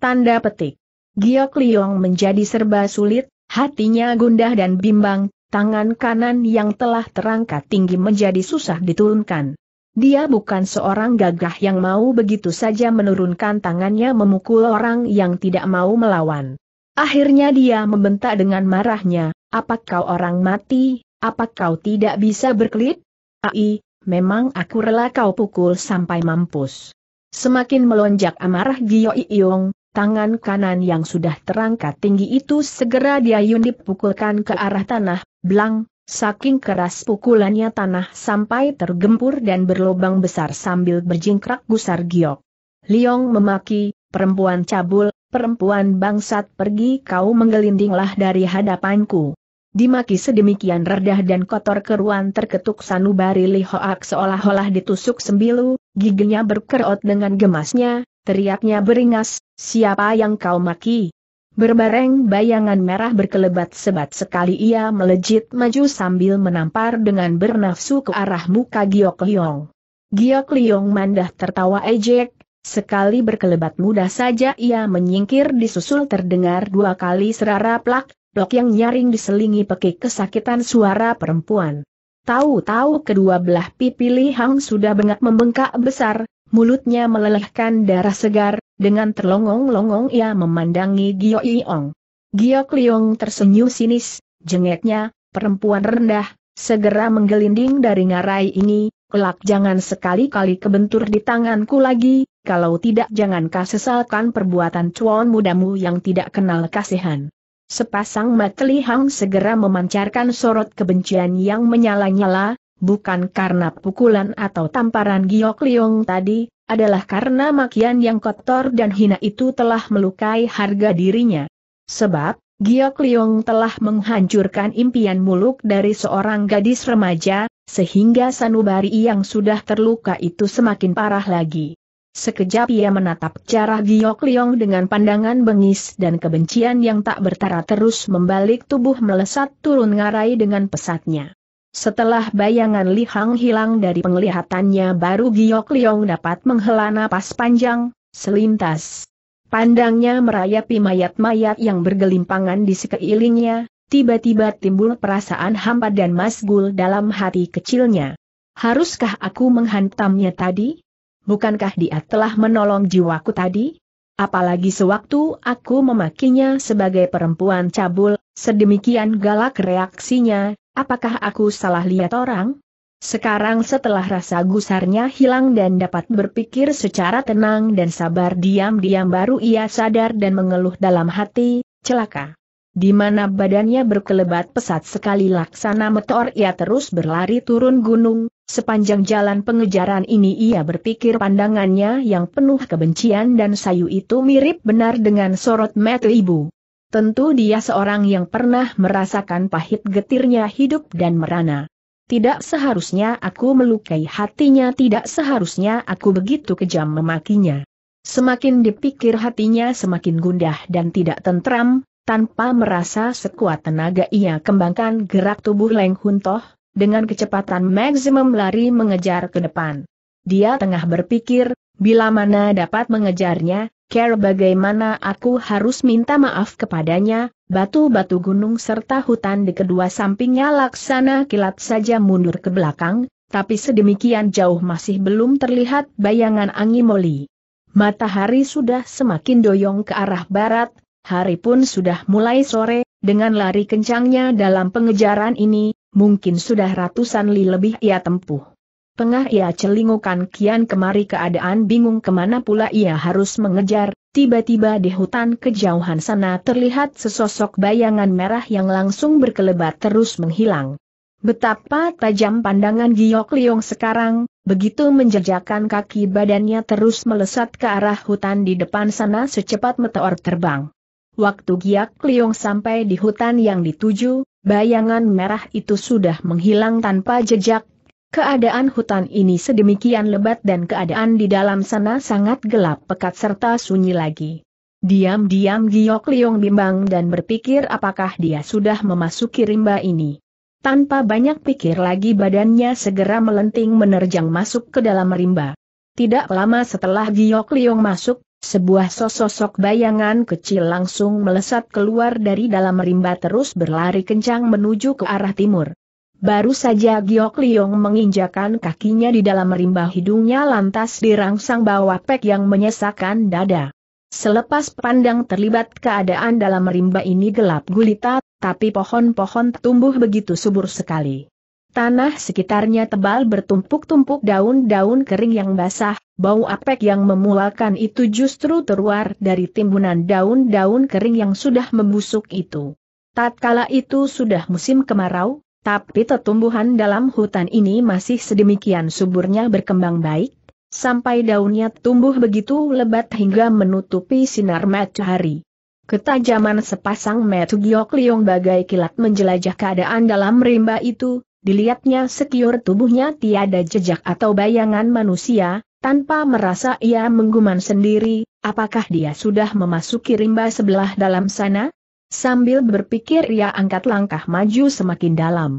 Tanda petik. Giok Liong menjadi serba sulit, hatinya gundah dan bimbang, tangan kanan yang telah terangkat tinggi menjadi susah diturunkan. Dia bukan seorang gagah yang mau begitu saja menurunkan tangannya memukul orang yang tidak mau melawan. Akhirnya dia membentak dengan marahnya, apa kau orang mati, apa kau tidak bisa berkelit? Ai, memang aku rela kau pukul sampai mampus. Semakin melonjak amarah Gio Iyong, Tangan kanan yang sudah terangkat tinggi itu segera diayun dipukulkan ke arah tanah, belang, saking keras pukulannya tanah sampai tergempur dan berlobang besar sambil berjingkrak gusar giok. Liong memaki, perempuan cabul, perempuan bangsat pergi kau menggelindinglah dari hadapanku. Dimaki sedemikian redah dan kotor keruan terketuk sanubari lihoak seolah-olah ditusuk sembilu, giginya berkerot dengan gemasnya, Teriaknya beringas, siapa yang kau maki? Berbareng bayangan merah berkelebat sebat sekali ia melejit maju sambil menampar dengan bernafsu ke arah muka Giok Liong. Giok Liong mandah tertawa ejek, sekali berkelebat mudah saja ia menyingkir disusul terdengar dua kali serara plak, plak yang nyaring diselingi pekik kesakitan suara perempuan. Tahu-tahu kedua belah pipi Li Hang sudah bengak membengkak besar, Mulutnya melelehkan darah segar, dengan terlongong-longong ia memandangi Gio Iong. Gio Kliong tersenyum sinis, jengeknya, perempuan rendah, segera menggelinding dari ngarai ini, kelak jangan sekali-kali kebentur di tanganku lagi, kalau tidak jangan sesalkan perbuatan cuan mudamu yang tidak kenal kasihan. Sepasang mata Hang segera memancarkan sorot kebencian yang menyala-nyala, bukan karena pukulan atau tamparan Giok Liong tadi, adalah karena makian yang kotor dan hina itu telah melukai harga dirinya. Sebab, Giok Liong telah menghancurkan impian muluk dari seorang gadis remaja, sehingga sanubari yang sudah terluka itu semakin parah lagi. Sekejap ia menatap cara Giok Liong dengan pandangan bengis dan kebencian yang tak bertara terus membalik tubuh melesat turun ngarai dengan pesatnya. Setelah bayangan Li Hang hilang dari penglihatannya baru Giok Liong dapat menghela napas panjang, selintas. Pandangnya merayapi mayat-mayat yang bergelimpangan di sekelilingnya, tiba-tiba timbul perasaan hampa dan masgul dalam hati kecilnya. Haruskah aku menghantamnya tadi? Bukankah dia telah menolong jiwaku tadi? Apalagi sewaktu aku memakinya sebagai perempuan cabul, sedemikian galak reaksinya, Apakah aku salah lihat orang? Sekarang setelah rasa gusarnya hilang dan dapat berpikir secara tenang dan sabar diam-diam baru ia sadar dan mengeluh dalam hati, celaka. Di mana badannya berkelebat pesat sekali laksana meteor ia terus berlari turun gunung, sepanjang jalan pengejaran ini ia berpikir pandangannya yang penuh kebencian dan sayu itu mirip benar dengan sorot mata ibu. Tentu dia seorang yang pernah merasakan pahit getirnya hidup dan merana. Tidak seharusnya aku melukai hatinya, tidak seharusnya aku begitu kejam memakinya. Semakin dipikir hatinya semakin gundah dan tidak tentram, tanpa merasa sekuat tenaga ia kembangkan gerak tubuh Leng Huntoh, dengan kecepatan maksimum lari mengejar ke depan. Dia tengah berpikir, bila mana dapat mengejarnya, care bagaimana aku harus minta maaf kepadanya, batu-batu gunung serta hutan di kedua sampingnya laksana kilat saja mundur ke belakang, tapi sedemikian jauh masih belum terlihat bayangan angin moli. Matahari sudah semakin doyong ke arah barat, hari pun sudah mulai sore, dengan lari kencangnya dalam pengejaran ini, mungkin sudah ratusan li lebih ia tempuh. Tengah ia celingukan kian kemari keadaan bingung kemana pula ia harus mengejar, tiba-tiba di hutan kejauhan sana terlihat sesosok bayangan merah yang langsung berkelebat terus menghilang. Betapa tajam pandangan Giok Liong sekarang, begitu menjejakkan kaki badannya terus melesat ke arah hutan di depan sana secepat meteor terbang. Waktu Giok Liong sampai di hutan yang dituju, bayangan merah itu sudah menghilang tanpa jejak Keadaan hutan ini sedemikian lebat dan keadaan di dalam sana sangat gelap pekat serta sunyi lagi. Diam-diam Giok Liong bimbang dan berpikir apakah dia sudah memasuki rimba ini. Tanpa banyak pikir lagi badannya segera melenting menerjang masuk ke dalam rimba. Tidak lama setelah Giok Liong masuk, sebuah sosok bayangan kecil langsung melesat keluar dari dalam rimba terus berlari kencang menuju ke arah timur. Baru saja Giok Liong menginjakan kakinya di dalam rimba hidungnya lantas dirangsang bawa pek yang menyesakan dada. Selepas pandang terlibat keadaan dalam rimba ini gelap gulita, tapi pohon-pohon tumbuh begitu subur sekali. Tanah sekitarnya tebal bertumpuk-tumpuk daun-daun kering yang basah, bau apek yang memualkan itu justru terluar dari timbunan daun-daun kering yang sudah membusuk itu. Tatkala itu sudah musim kemarau, tapi tetumbuhan dalam hutan ini masih sedemikian suburnya berkembang baik, sampai daunnya tumbuh begitu lebat hingga menutupi sinar matahari. Ketajaman sepasang metu giok liong bagai kilat menjelajah keadaan dalam rimba itu, dilihatnya sekiur tubuhnya tiada jejak atau bayangan manusia, tanpa merasa ia menggumam sendiri, apakah dia sudah memasuki rimba sebelah dalam sana? Sambil berpikir ia angkat langkah maju semakin dalam.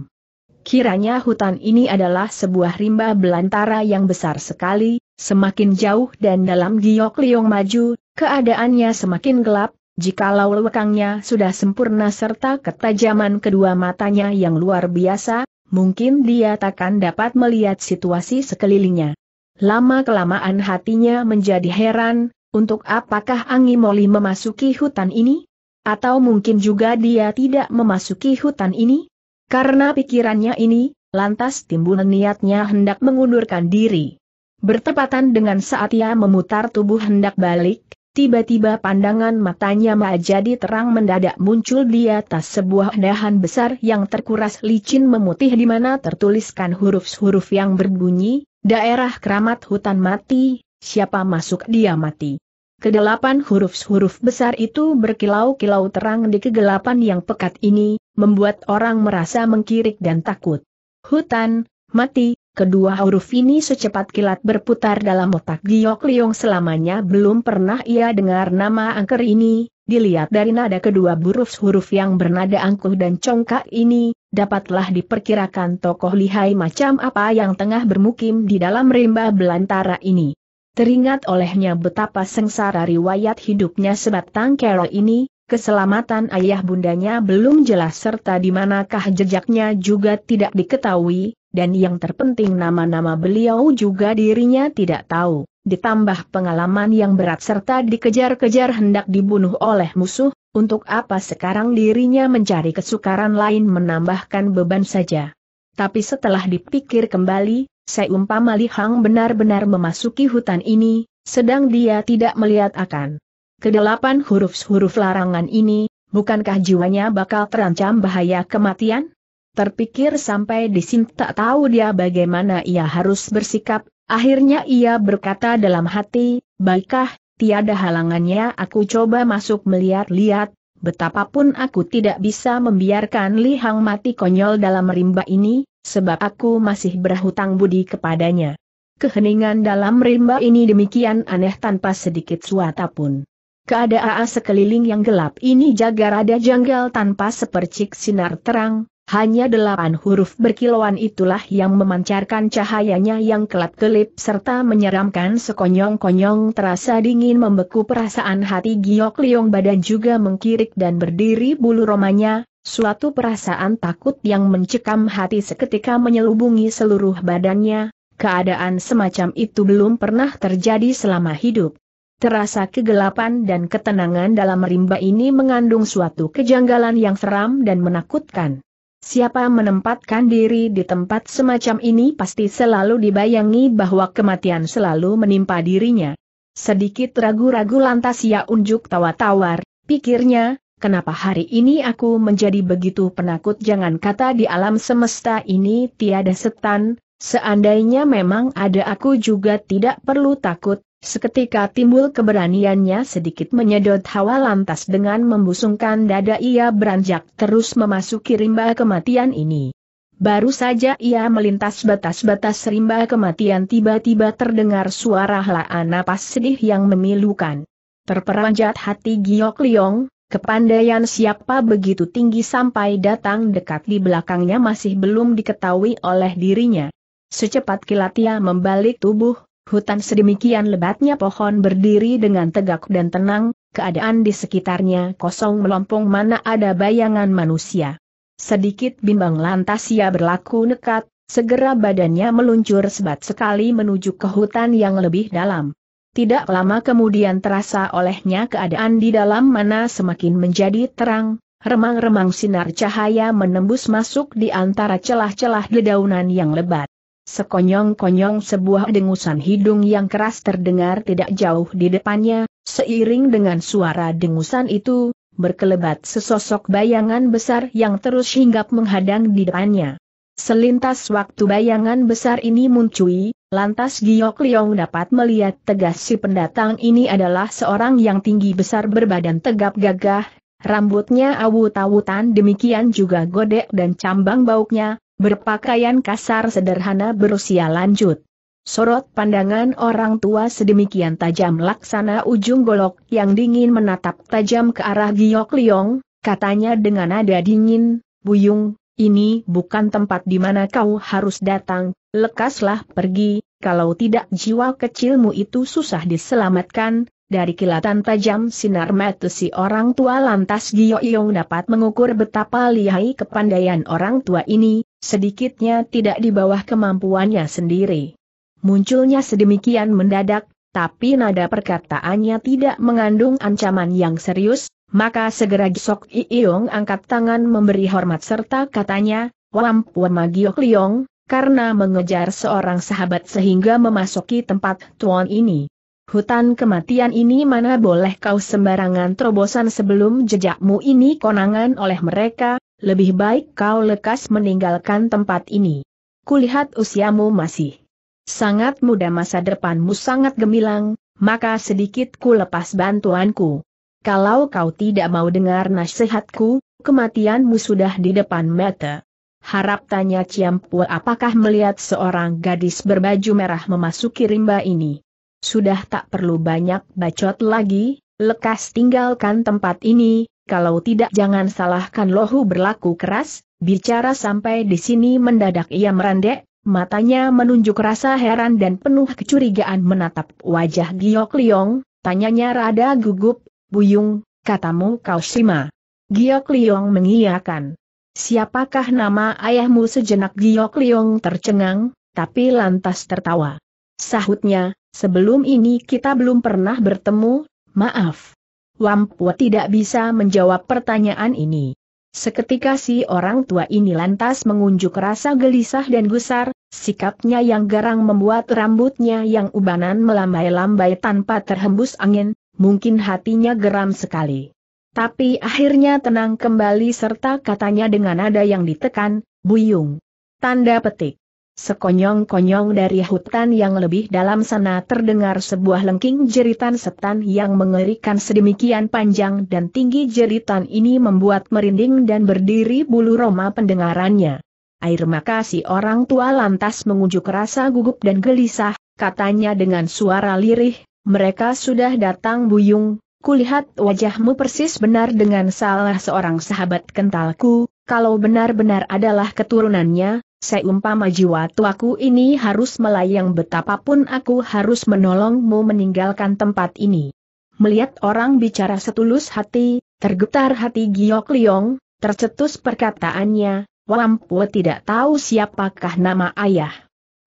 Kiranya hutan ini adalah sebuah rimba belantara yang besar sekali, semakin jauh dan dalam giok liong maju, keadaannya semakin gelap, Jikalau lekangnya sudah sempurna serta ketajaman kedua matanya yang luar biasa, mungkin dia takkan dapat melihat situasi sekelilingnya. Lama-kelamaan hatinya menjadi heran, untuk apakah Angi Moli memasuki hutan ini? Atau mungkin juga dia tidak memasuki hutan ini? Karena pikirannya ini, lantas timbul niatnya hendak mengundurkan diri. Bertepatan dengan saat ia memutar tubuh hendak balik, tiba-tiba pandangan matanya menjadi terang mendadak muncul di atas sebuah dahan besar yang terkuras licin memutih di mana tertuliskan huruf-huruf yang berbunyi, daerah keramat hutan mati, siapa masuk dia mati. Kedelapan huruf-huruf besar itu berkilau-kilau terang di kegelapan yang pekat ini, membuat orang merasa mengkirik dan takut. Hutan, mati, kedua huruf ini secepat kilat berputar dalam otak Giok Liong selamanya belum pernah ia dengar nama angker ini, dilihat dari nada kedua huruf huruf yang bernada angkuh dan congkak ini, dapatlah diperkirakan tokoh lihai macam apa yang tengah bermukim di dalam rimba belantara ini. Teringat olehnya betapa sengsara riwayat hidupnya sebatang kero ini, keselamatan ayah bundanya belum jelas serta di manakah jejaknya juga tidak diketahui, dan yang terpenting nama-nama beliau juga dirinya tidak tahu. Ditambah pengalaman yang berat serta dikejar-kejar hendak dibunuh oleh musuh, untuk apa sekarang dirinya mencari kesukaran lain menambahkan beban saja. Tapi setelah dipikir kembali, seumpama Li Hang benar-benar memasuki hutan ini, sedang dia tidak melihat akan. Kedelapan huruf-huruf larangan ini, bukankah jiwanya bakal terancam bahaya kematian? Terpikir sampai di sini tak tahu dia bagaimana ia harus bersikap, akhirnya ia berkata dalam hati, baiklah, tiada halangannya aku coba masuk melihat-lihat, betapapun aku tidak bisa membiarkan Li Hang mati konyol dalam rimba ini, sebab aku masih berhutang budi kepadanya. Keheningan dalam rimba ini demikian aneh tanpa sedikit suata pun. Keadaan sekeliling yang gelap ini jaga rada janggal tanpa sepercik sinar terang, hanya delapan huruf berkilauan itulah yang memancarkan cahayanya yang kelap-kelip serta menyeramkan sekonyong-konyong terasa dingin membeku perasaan hati Giok Liong badan juga mengkirik dan berdiri bulu romanya, Suatu perasaan takut yang mencekam hati seketika menyelubungi seluruh badannya, keadaan semacam itu belum pernah terjadi selama hidup. Terasa kegelapan dan ketenangan dalam rimba ini mengandung suatu kejanggalan yang seram dan menakutkan. Siapa menempatkan diri di tempat semacam ini pasti selalu dibayangi bahwa kematian selalu menimpa dirinya. Sedikit ragu-ragu lantas ia unjuk tawa tawar, pikirnya, Kenapa hari ini aku menjadi begitu penakut jangan kata di alam semesta ini tiada setan, seandainya memang ada aku juga tidak perlu takut, seketika timbul keberaniannya sedikit menyedot hawa lantas dengan membusungkan dada ia beranjak terus memasuki rimba kematian ini. Baru saja ia melintas batas-batas rimba kematian tiba-tiba terdengar suara helaan napas sedih yang memilukan. Terperanjat hati Giok Liong, Kepandaian siapa begitu tinggi sampai datang dekat di belakangnya masih belum diketahui oleh dirinya. Secepat kilat ia membalik tubuh, hutan sedemikian lebatnya pohon berdiri dengan tegak dan tenang, keadaan di sekitarnya kosong melompong mana ada bayangan manusia. Sedikit bimbang lantas ia berlaku nekat, segera badannya meluncur sebat sekali menuju ke hutan yang lebih dalam. Tidak lama kemudian terasa olehnya keadaan di dalam mana semakin menjadi terang, remang-remang sinar cahaya menembus masuk di antara celah-celah dedaunan yang lebat. Sekonyong-konyong sebuah dengusan hidung yang keras terdengar tidak jauh di depannya, seiring dengan suara dengusan itu, berkelebat sesosok bayangan besar yang terus hinggap menghadang di depannya. Selintas waktu bayangan besar ini muncul, lantas Giok Liong dapat melihat tegas si pendatang ini adalah seorang yang tinggi besar berbadan tegap gagah, rambutnya awut-awutan demikian juga godek dan cambang bauknya, berpakaian kasar sederhana berusia lanjut. Sorot pandangan orang tua sedemikian tajam laksana ujung golok yang dingin menatap tajam ke arah Giok Liong, katanya dengan nada dingin, Buyung, ini bukan tempat di mana kau harus datang, lekaslah pergi, kalau tidak jiwa kecilmu itu susah diselamatkan, dari kilatan tajam sinar mata si orang tua lantas Yong dapat mengukur betapa lihai kepandaian orang tua ini, sedikitnya tidak di bawah kemampuannya sendiri. Munculnya sedemikian mendadak, tapi nada perkataannya tidak mengandung ancaman yang serius, maka segera Gisok Iyong angkat tangan memberi hormat serta katanya, Wam Wama Giok Liong, karena mengejar seorang sahabat sehingga memasuki tempat tuan ini. Hutan kematian ini mana boleh kau sembarangan terobosan sebelum jejakmu ini konangan oleh mereka, lebih baik kau lekas meninggalkan tempat ini. Kulihat usiamu masih sangat muda masa depanmu sangat gemilang, maka sedikit ku lepas bantuanku kalau kau tidak mau dengar nasihatku, kematianmu sudah di depan mata. Harap tanya Ciampu, apakah melihat seorang gadis berbaju merah memasuki rimba ini. Sudah tak perlu banyak bacot lagi, lekas tinggalkan tempat ini, kalau tidak jangan salahkan lohu berlaku keras, bicara sampai di sini mendadak ia merandek, matanya menunjuk rasa heran dan penuh kecurigaan menatap wajah Giok Liong, tanyanya rada gugup, Buyung, katamu kau Shima. Giok Liong mengiyakan. Siapakah nama ayahmu sejenak Giok Liong tercengang, tapi lantas tertawa. Sahutnya, sebelum ini kita belum pernah bertemu, maaf. Wampua tidak bisa menjawab pertanyaan ini. Seketika si orang tua ini lantas mengunjuk rasa gelisah dan gusar, sikapnya yang garang membuat rambutnya yang ubanan melambai-lambai tanpa terhembus angin, mungkin hatinya geram sekali. Tapi akhirnya tenang kembali serta katanya dengan nada yang ditekan, buyung. Tanda petik. Sekonyong-konyong dari hutan yang lebih dalam sana terdengar sebuah lengking jeritan setan yang mengerikan sedemikian panjang dan tinggi jeritan ini membuat merinding dan berdiri bulu roma pendengarannya. Air maka si orang tua lantas mengujuk rasa gugup dan gelisah, katanya dengan suara lirih, mereka sudah datang Buyung, kulihat wajahmu persis benar dengan salah seorang sahabat kentalku, kalau benar-benar adalah keturunannya, seumpama jiwa tuaku ini harus melayang betapapun aku harus menolongmu meninggalkan tempat ini. Melihat orang bicara setulus hati, tergetar hati Giok Liong, tercetus perkataannya, Wampu tidak tahu siapakah nama ayah.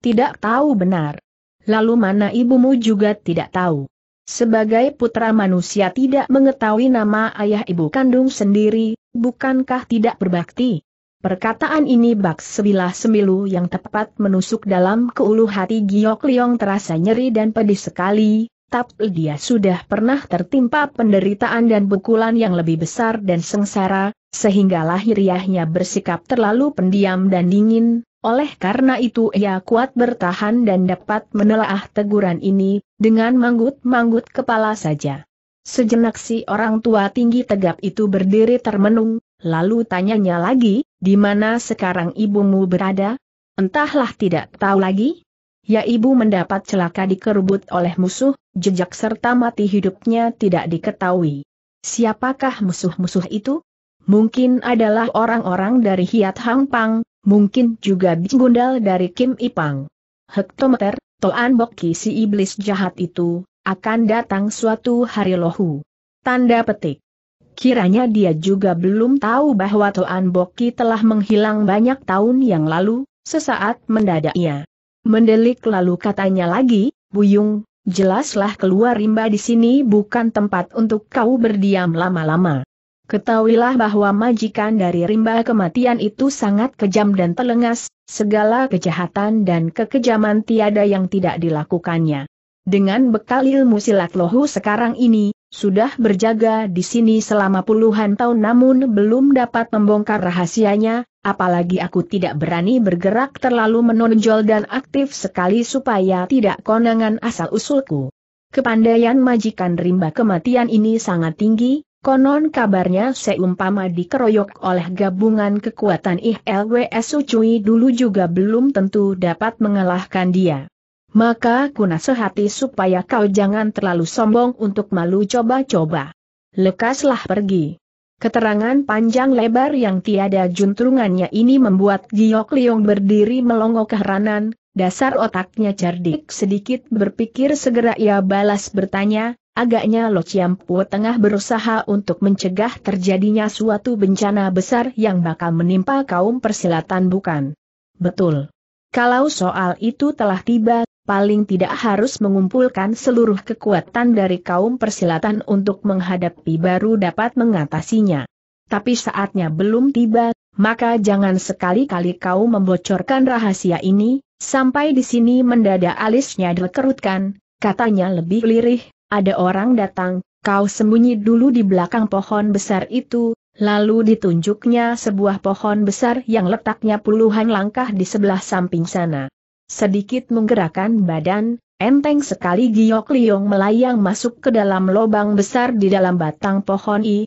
Tidak tahu benar lalu mana ibumu juga tidak tahu. Sebagai putra manusia tidak mengetahui nama ayah ibu kandung sendiri, bukankah tidak berbakti? Perkataan ini bak sebilah semilu yang tepat menusuk dalam keulu hati Giok Liong terasa nyeri dan pedih sekali, tapi dia sudah pernah tertimpa penderitaan dan pukulan yang lebih besar dan sengsara, sehingga lahiriahnya bersikap terlalu pendiam dan dingin, oleh karena itu ia kuat bertahan dan dapat menelaah teguran ini, dengan manggut-manggut kepala saja. Sejenak si orang tua tinggi tegap itu berdiri termenung, lalu tanyanya lagi, di mana sekarang ibumu berada? Entahlah tidak tahu lagi. Ya ibu mendapat celaka dikerubut oleh musuh, jejak serta mati hidupnya tidak diketahui. Siapakah musuh-musuh itu? Mungkin adalah orang-orang dari Hiat Hang Pang, mungkin juga bingundal dari Kim Ipang. Hektometer, Toan Boki si iblis jahat itu, akan datang suatu hari lohu. Tanda petik. Kiranya dia juga belum tahu bahwa Toan Boki telah menghilang banyak tahun yang lalu, sesaat mendadak ia. Mendelik lalu katanya lagi, Buyung, jelaslah keluar rimba di sini bukan tempat untuk kau berdiam lama-lama. Ketahuilah bahwa majikan dari rimba kematian itu sangat kejam dan telengas, segala kejahatan dan kekejaman tiada yang tidak dilakukannya. Dengan bekal ilmu silat lohu sekarang ini, sudah berjaga di sini selama puluhan tahun namun belum dapat membongkar rahasianya, apalagi aku tidak berani bergerak terlalu menonjol dan aktif sekali supaya tidak konangan asal-usulku. Kepandaian majikan rimba kematian ini sangat tinggi, Konon kabarnya seumpama dikeroyok oleh gabungan kekuatan IHLWS Ucui dulu juga belum tentu dapat mengalahkan dia. Maka ku sehati supaya kau jangan terlalu sombong untuk malu coba-coba. Lekaslah pergi. Keterangan panjang lebar yang tiada juntrungannya ini membuat Giok Liong berdiri melongo keheranan, dasar otaknya cerdik sedikit berpikir segera ia balas bertanya, Agaknya Lo Chiam Pua tengah berusaha untuk mencegah terjadinya suatu bencana besar yang bakal menimpa kaum persilatan bukan? Betul. Kalau soal itu telah tiba, paling tidak harus mengumpulkan seluruh kekuatan dari kaum persilatan untuk menghadapi baru dapat mengatasinya. Tapi saatnya belum tiba, maka jangan sekali-kali kau membocorkan rahasia ini, sampai di sini mendadak alisnya dikerutkan, katanya lebih lirih, ada orang datang, kau sembunyi dulu di belakang pohon besar itu, lalu ditunjuknya sebuah pohon besar yang letaknya puluhan langkah di sebelah samping sana. Sedikit menggerakkan badan, enteng sekali Giok Liong melayang masuk ke dalam lubang besar di dalam batang pohon I,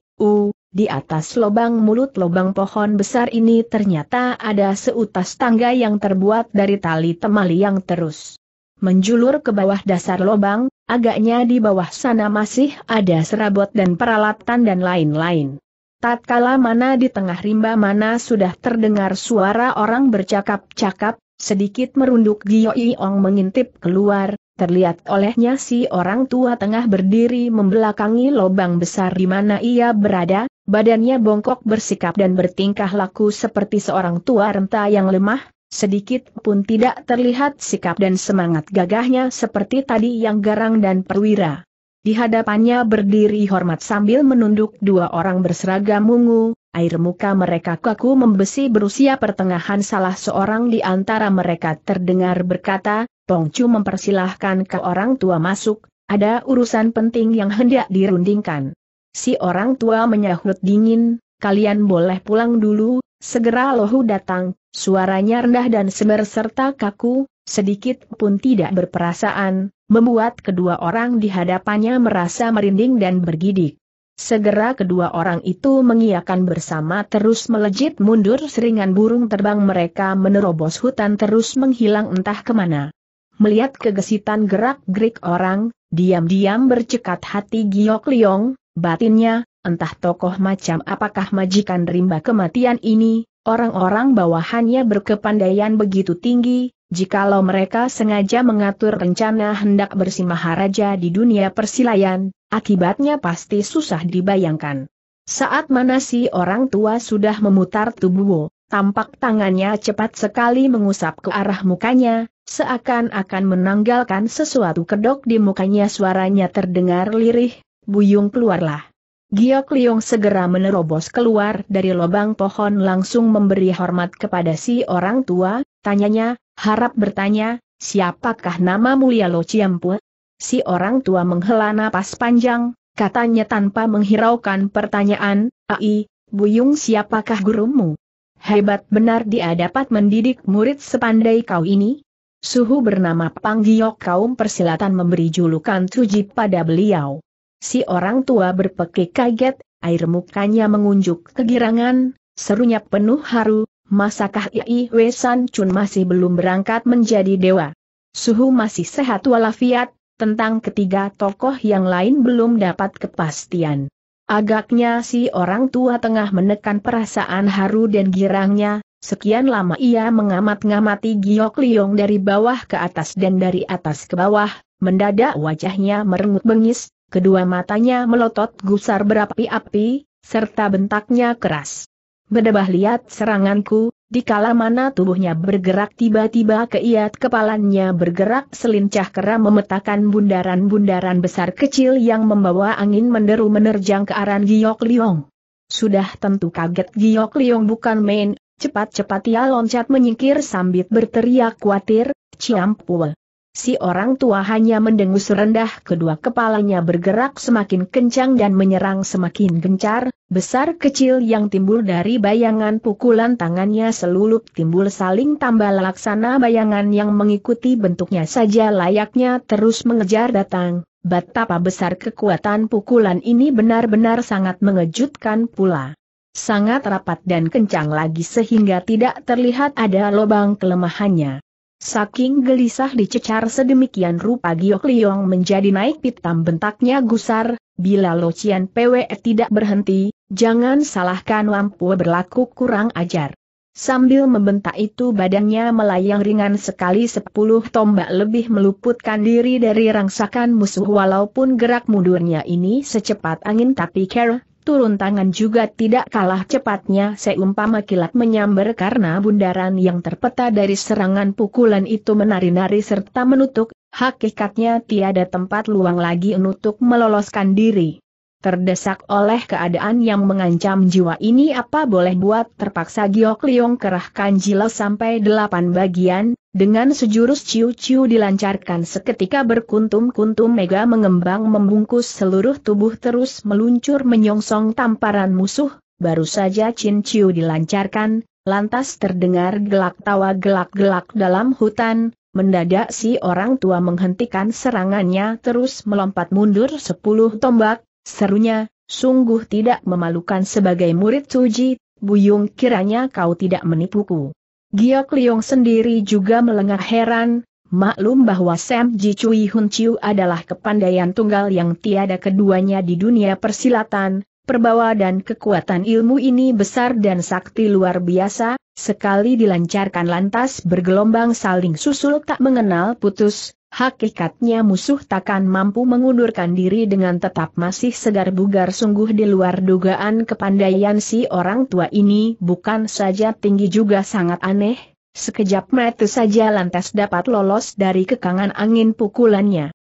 di atas lubang mulut lubang pohon besar ini ternyata ada seutas tangga yang terbuat dari tali temali yang terus menjulur ke bawah dasar lubang, Agaknya di bawah sana masih ada serabut dan peralatan dan lain-lain. Tatkala mana di tengah rimba mana sudah terdengar suara orang bercakap-cakap, sedikit merunduk Gio Iong mengintip keluar, terlihat olehnya si orang tua tengah berdiri membelakangi lobang besar di mana ia berada, badannya bongkok bersikap dan bertingkah laku seperti seorang tua renta yang lemah, Sedikit pun tidak terlihat sikap dan semangat gagahnya seperti tadi yang garang dan perwira. Di hadapannya berdiri hormat sambil menunduk dua orang berseragam ungu, air muka mereka kaku membesi berusia pertengahan salah seorang di antara mereka terdengar berkata, Chu mempersilahkan ke orang tua masuk, ada urusan penting yang hendak dirundingkan. Si orang tua menyahut dingin, kalian boleh pulang dulu, segera lohu datang, Suaranya rendah dan semer serta kaku, sedikit pun tidak berperasaan, membuat kedua orang di hadapannya merasa merinding dan bergidik. Segera kedua orang itu mengiakan bersama terus melejit mundur seringan burung terbang mereka menerobos hutan terus menghilang entah kemana. Melihat kegesitan gerak-gerik orang, diam-diam bercekat hati Giok Liong, batinnya, entah tokoh macam apakah majikan rimba kematian ini, Orang-orang bawahannya berkepandaian begitu tinggi, jikalau mereka sengaja mengatur rencana hendak bersimaharaja di dunia persilayan, akibatnya pasti susah dibayangkan. Saat mana si orang tua sudah memutar tubuh, tampak tangannya cepat sekali mengusap ke arah mukanya, seakan-akan menanggalkan sesuatu kedok di mukanya suaranya terdengar lirih, buyung keluarlah. Giok Liong segera menerobos keluar dari lubang pohon langsung memberi hormat kepada si orang tua, tanyanya, harap bertanya, siapakah nama mulia Lo Ciampu? Si orang tua menghela napas panjang, katanya tanpa menghiraukan pertanyaan, Ai, Buyung siapakah gurumu? Hebat benar dia dapat mendidik murid sepandai kau ini. Suhu bernama Panggiok kaum persilatan memberi julukan suci pada beliau. Si orang tua berpekik kaget, air mukanya mengunjuk kegirangan, serunya penuh haru, masakah Iiwe San Chun masih belum berangkat menjadi dewa? Suhu masih sehat walafiat, tentang ketiga tokoh yang lain belum dapat kepastian. Agaknya si orang tua tengah menekan perasaan haru dan girangnya, sekian lama ia mengamat-ngamati Giok Liong dari bawah ke atas dan dari atas ke bawah, mendadak wajahnya merengut bengis, Kedua matanya melotot gusar berapi-api, serta bentaknya keras. Bedebah lihat seranganku, di kala mana tubuhnya bergerak tiba-tiba keiat kepalannya bergerak selincah kera memetakan bundaran-bundaran besar kecil yang membawa angin menderu menerjang ke arah Giok Liong. Sudah tentu kaget Giok Liong bukan main, cepat-cepat ia loncat menyingkir sambil berteriak khawatir, Ciampul. Si orang tua hanya mendengus rendah kedua kepalanya bergerak semakin kencang dan menyerang semakin gencar, besar kecil yang timbul dari bayangan pukulan tangannya selulup timbul saling tambah laksana bayangan yang mengikuti bentuknya saja layaknya terus mengejar datang. Betapa besar kekuatan pukulan ini benar-benar sangat mengejutkan pula. Sangat rapat dan kencang lagi sehingga tidak terlihat ada lubang kelemahannya. Saking gelisah dicecar sedemikian rupa Giok Liong menjadi naik pitam bentaknya gusar, bila Locian PWE tidak berhenti, jangan salahkan Lampu berlaku kurang ajar. Sambil membentak itu badannya melayang ringan sekali sepuluh tombak lebih meluputkan diri dari rangsakan musuh walaupun gerak mundurnya ini secepat angin tapi Kera turun tangan juga tidak kalah cepatnya seumpama kilat menyambar karena bundaran yang terpeta dari serangan pukulan itu menari-nari serta menutup, hakikatnya tiada tempat luang lagi untuk meloloskan diri. Terdesak oleh keadaan yang mengancam jiwa ini apa boleh buat terpaksa Giok Liong kerahkan jilau sampai delapan bagian, dengan sejurus ciu-ciu dilancarkan seketika berkuntum-kuntum mega mengembang membungkus seluruh tubuh terus meluncur menyongsong tamparan musuh, baru saja Chin Ciu dilancarkan, lantas terdengar gelak tawa gelak-gelak dalam hutan, mendadak si orang tua menghentikan serangannya terus melompat mundur sepuluh tombak, Serunya, sungguh tidak memalukan sebagai murid Suji, Buyung kiranya kau tidak menipuku. Giok Liong sendiri juga melengah heran, maklum bahwa Sam Ji Chui Hun Chiu adalah kepandaian tunggal yang tiada keduanya di dunia persilatan, perbawa dan kekuatan ilmu ini besar dan sakti luar biasa, sekali dilancarkan lantas bergelombang saling susul tak mengenal putus, Hakikatnya musuh takkan mampu mengundurkan diri dengan tetap masih segar bugar sungguh di luar dugaan kepandaian si orang tua ini bukan saja tinggi juga sangat aneh, sekejap metu saja lantas dapat lolos dari kekangan angin pukulannya.